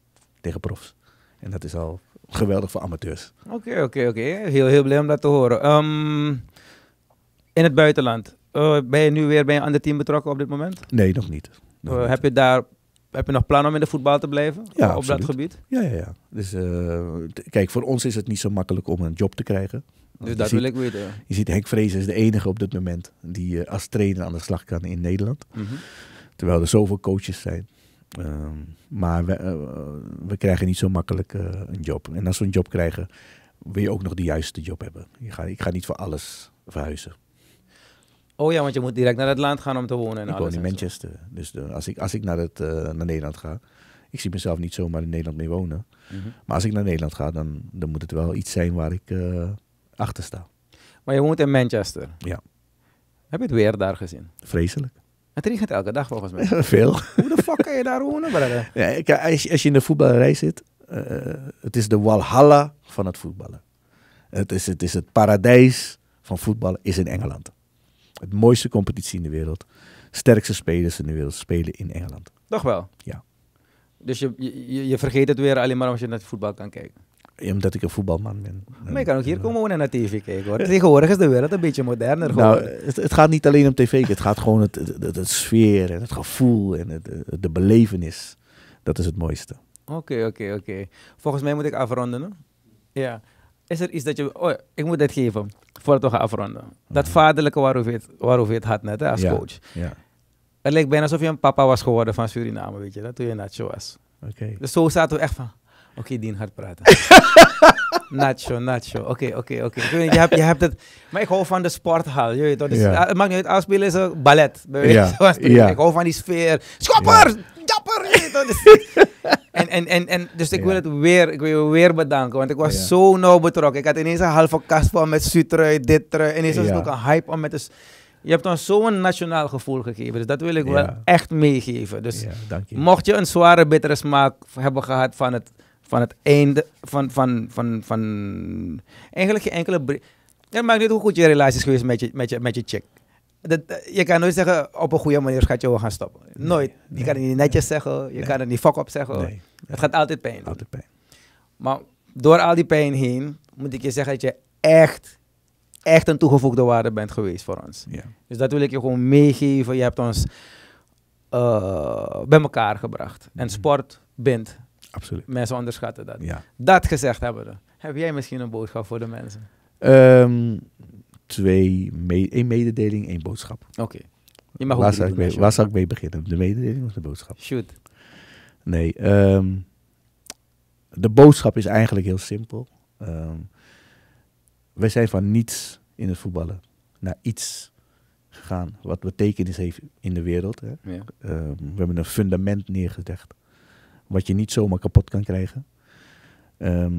tegen profs. En dat is al geweldig voor amateurs. Oké, oké, oké. Heel, heel blij om dat te horen. Ehm, in het buitenland, eh, ben je nu weer bij een ander team betrokken op dit moment? Nee, nog niet. Eh, heb je daar heb je nog plannen om in de voetbal te blijven? Ja, op dat gebied? Ja, ja, ja. Dus eh, kijk, voor ons is het niet zo makkelijk om een job te krijgen. Dus dat wil ik weten. Je ziet, Henk Vrees is de enige op dit moment die als trainer aan de slag kan in Nederland. Mhm. Terwijl er zoveel coaches zijn. Ehm, maar we, krijgen niet zo makkelijk een job. En als we een job krijgen, wil je ook nog de juiste job hebben. Je ik ga niet voor alles verhuizen. Oh ja, want je moet direct naar het land gaan om te wonen. En ik woon in Manchester. Dus de, als, ik, als ik naar, het, eh, naar Nederland ga, ik zie mezelf niet zomaar in Nederland mee wonen. Mhm. Maar als ik naar Nederland ga, dan, dan moet het wel iets zijn waar ik uh, achter sta. Maar je woont in Manchester? Ja. Heb je het weer daar gezien? Vreselijk. Het regent elke dag volgens mij. Veel. Hoe de fuck kan je daar wonen, als, je, als je in de voetballerij zit, uh, het is de walhalla van het voetballen. Het is het, is het paradijs van voetballen is in Engeland. Het mooiste competitie in de wereld. Sterkste spelers in de wereld spelen in Engeland. Toch wel? Ja. Dus je, je, je vergeet het weer alleen maar als je naar het voetbal kan kijken? Ja, omdat ik een voetbalman ben. Maar je kan ook hier komen wonen en naar tv kijken hoor. Tegenwoordig is de wereld een beetje moderner nou, geworden. Nou, het, gaat niet alleen om tv, het gaat gewoon het, het, het sfeer en het gevoel en de belevenis. Dat is het mooiste. Oké, oké, oké. Volgens mij moet ik afronden. Hè? Ja. Is er iets dat je... Oh, ik moet dit geven voordat we afronden. Dat mhm. vaderlijke waarover het, waarover het had net hè, als coach. Ja. Het lijkt bijna alsof je een papa was geworden van Suriname, weet je, dat, toen je Nacho was. Oké. Dus zo zaten we echt van, oké, dien hard praten. nacho, Nacho, oké, oké, oké. Je hebt, je hebt het, maar ik hou van de sporthal, je weet, dat dus ja. het maakt niet uit, afspelen is een ballet. Weet je, ja. Ik hou van die sfeer. Schopper! Dapper! en, en, en, en, dus ik wil het weer, ik wil je weer bedanken, want ik was zo nauw betrokken. Ik had ineens een halve kast van met Sutrui, dit trui. Ineens was het ook een hype om met dus je hebt ons zo'n nationaal gevoel gegeven. Dus dat wil ik wel echt meegeven. Dus je. mocht je een zware, bittere smaak hebben gehad van het, van het einde, van, van, van, van eigenlijk geen enkele... Het maakt niet hoe goed je relatie is geweest met je, met je, met je chick dat, eh, je kan nooit zeggen, op een goede manier gaat je gaan stoppen. Nooit. je kan het niet netjes zeggen, je kan het niet fuck op zeggen. Het gaat altijd pijn Altijd pijn. Maar door al die pijn heen, moet ik je zeggen dat je echt, echt een toegevoegde waarde bent geweest voor ons. Ja. Dus dat wil ik je gewoon meegeven. Je hebt ons eh, bij elkaar gebracht. En mhm. sport bindt. Absoluut. Mensen onderschatten dat. Ja. Dat gezegd hebben we. Heb jij misschien een boodschap voor de mensen? Ehm, twee, me één mededeling, één boodschap. Oké. waar, zou ik mee, beginnen? De mededeling of de boodschap? Shoot. Nee, ehm, de boodschap is eigenlijk heel simpel. Um, ehm, wij zijn van niets in het voetballen naar iets gegaan wat betekenis heeft in de wereld. Hè. Ehm, we hebben een fundament neergelegd wat je niet zomaar kapot kan krijgen.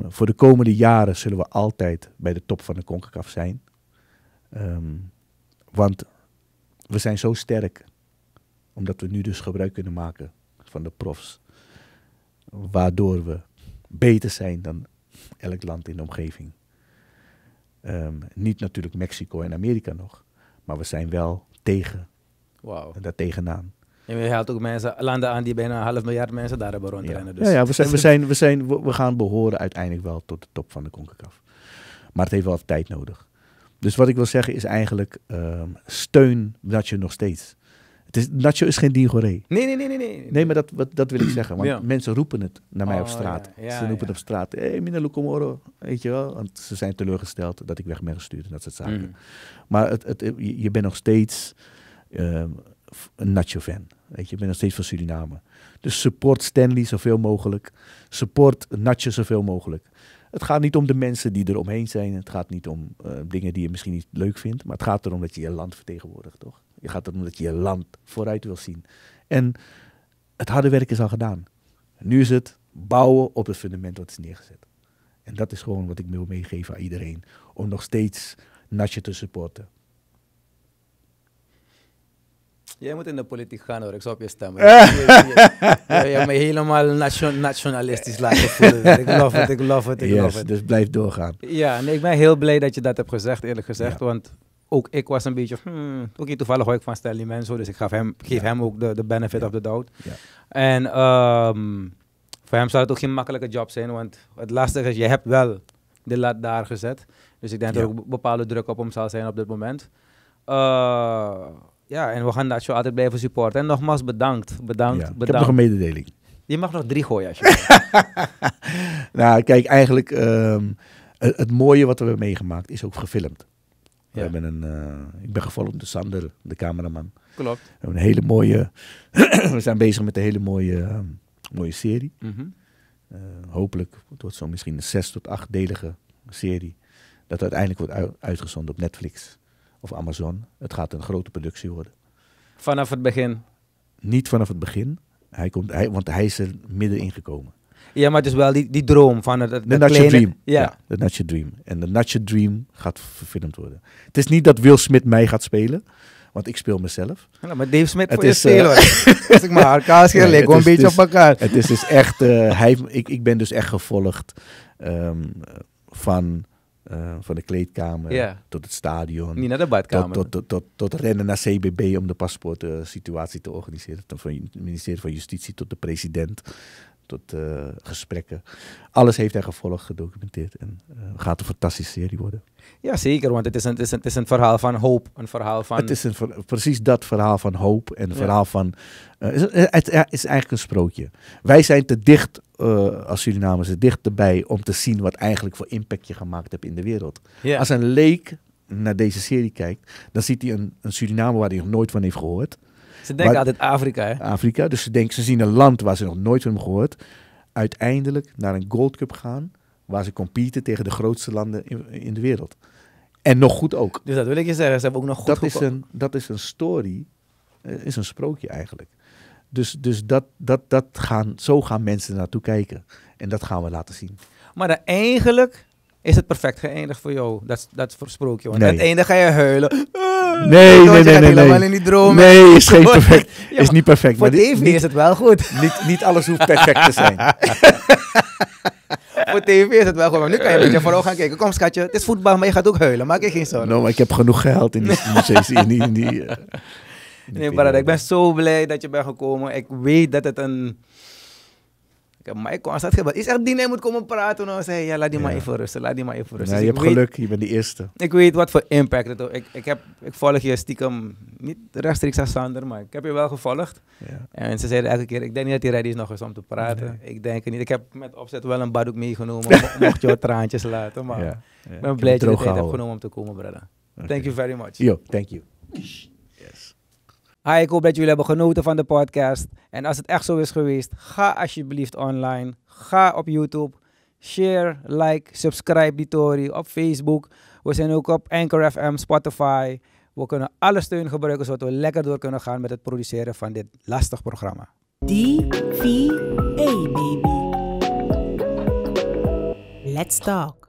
voor de komende jaren zullen we altijd bij de top van de CONCACAF zijn. Ehm, want we zijn zo sterk, omdat we nu dus gebruik kunnen maken van de profs, waardoor we beter zijn dan elk land in de omgeving. Ehm, niet natuurlijk Mexico en Amerika nog, maar we zijn wel tegen. Wow. Daar tegenaan. En je haalt ook mensen, landen aan die bijna een half miljard mensen daar hebben rondrennen. Ja. Dus. Ja, we, zijn, we, zijn, we, zijn, we, gaan behoren uiteindelijk wel tot de top van de CONCACAF. Maar het heeft wel tijd nodig. Dus wat ik wil zeggen is eigenlijk uh, steun Nacho nog steeds. Het is, Nacho is geen Diegoré. Nee, nee, nee, nee, nee. Nee, maar dat, dat wil ik zeggen. Want mensen roepen het naar mij op oh, straat. ze roepen op straat. Hé, hey, Mina Lucomoro. Weet je wel. Want ze zijn teleurgesteld dat ik weg ben gestuurd en dat soort zaken. Mhm. Maar het, het, je bent nog steeds ehm, een Nacho-fan. Weet je, je bent nog steeds van Suriname. Dus support Stanley zoveel mogelijk. Support Nacho zoveel mogelijk. Het gaat niet om de mensen die er omheen zijn. Het gaat niet om eh, dingen die je misschien niet leuk vindt. Maar het gaat erom dat je je land vertegenwoordigt, toch? Je gaat erom dat je je land vooruit wil zien. En het harde werk is al gedaan. Nu is het bouwen op het fundament wat is neergezet. En dat is gewoon wat ik wil meegeven aan iedereen. Om nog steeds Natje te supporten. Jij moet in de politiek gaan hoor, ik zou je stemmen. je hebt me helemaal nation, nationalistisch laten voelen. Ik love het, ik love het, ik love het. Dus blijf doorgaan. Ja, nee, ik ben heel blij dat je dat hebt gezegd, eerlijk gezegd. Want ook ik was een beetje, hmm, ook niet toevallig hoor ik van Stanley Menzo, dus ik gaf hem, geef hem ook de, de benefit of the doubt. En ehm, voor hem zou het ook geen makkelijke job zijn, want het lastige is, je hebt wel de lat daar gezet. Dus ik denk dat er ook bepaalde druk op hem zal zijn op dit moment. Uh, ja, en we gaan dat zo altijd blijven supporten. En nogmaals bedankt, bedankt, bedankt. Ik heb nog een mededeling. Je mag nog drie gooien als je Nou, kijk, eigenlijk ehm, het, mooie wat we hebben meegemaakt is ook gefilmd. We hebben een, eh, ik ben gevolgd door Sander, de cameraman. Klopt. We hebben een hele mooie, we zijn bezig met een hele mooie, ehm, mooie serie. Mhm. Eh, hopelijk wordt zo misschien een zes tot achtdelige serie. Dat uiteindelijk wordt uitgezonden op Netflix of Amazon. Het gaat een grote productie worden. Vanaf het begin? Niet vanaf het begin. Hij komt, hij, want hij is er middenin gekomen. Ja, maar het is wel die, die droom van het. De Nature Dream. Ja, ja Dream. En de Nature Dream gaat verfilmd worden. Het is niet dat Will Smith mij gaat spelen, want ik speel mezelf. maar Dave Smith voor is, je spelen. Uh, eh, Als ik maar kaas schil, ik een beetje dus- op elkaar. Het is dus echt. Eh, ik, ik ben dus echt gevolgd ehm, van eh, van de kleedkamer tot het stadion. Niet naar de Tot, tot, tot, tot, rennen naar CBB om de paspoortsituatie te organiseren. Van het ministerie van Justitie tot de president. Tot eh, gesprekken. Alles heeft hij gevolgd, gedocumenteerd. En uh, gaat een fantastische serie worden. Ja, zeker. Want het is een, het is een, verhaal van hoop. Een verhaal van... Het is precies dat verhaal van hoop. En een verhaal van... het, is eigenlijk een sprookje. Wij zijn te dicht uh, als Surinamers dichterbij om te zien wat eigenlijk voor impact je gemaakt hebt in de wereld. Als een leek naar deze serie kijkt, dan ziet hij een, een Suriname waar hij nog nooit van heeft gehoord. Ze denken altijd Afrika, hè? Afrika, dus ze, denken, ze zien een land waar ze nog nooit van hebben gehoord. Uiteindelijk naar een Gold Cup gaan, waar ze competen tegen de grootste landen in, in de wereld. En nog goed ook. Dus dat wil ik je zeggen, ze hebben ook nog goed dat is een Dat is een story, eh, is een sprookje eigenlijk. Dus, dus dat, dat, dat gaan, zo gaan mensen naartoe kijken. En dat gaan we laten zien. Maar eigenlijk is het perfect geëindigd voor jou. Dat, dat versprook je. Want nee. ga je huilen. Ah, nee, nee, nee, nee. Helemaal nee. in die Nee, is geen perfect. is niet perfect. Voor TV is het wel goed. Niet, niet alles hoeft perfect te zijn. voor TV is het wel goed. Maar nu kan je een beetje vooral gaan kijken. Kom, schatje, het is voetbal, maar je gaat ook huilen. Maak je geen zorgen. No, maar ik heb genoeg geld in die, in in die, eh, Nee, Barada, ik ben zo blij dat je bent gekomen. Ik weet dat het een... Ik heb mij constant staat Is echt die nee moet komen praten? En zei ja, laat die maar even rusten. Laat die maar even rusten. je dus hebt geluk, je bent de eerste. Ik weet wat voor impact het ook. Ik, ik, heb, ik volg je stiekem niet rechtstreeks als Sander, maar ik heb je wel gevolgd. Ja. En ze zeiden elke keer: Ik denk niet dat hij ready is nog eens om te praten. Ik denk het niet. Ik heb met opzet wel een baddoek meegenomen. mocht je wat traantjes laten. Maar ik ben blij dat je het hebt genomen om te komen, brother. Thank you very much. Yo, thank you. Hi, ik hoop dat jullie hebben genoten van de podcast. En als het echt zo is geweest, ga alsjeblieft online. Ga op YouTube. Share, like, subscribe die Tory op Facebook. We zijn ook op Anchor FM, Spotify. We kunnen alle steun gebruiken zodat we lekker door kunnen gaan met het produceren van dit lastig programma. D V DVA baby. Let's talk.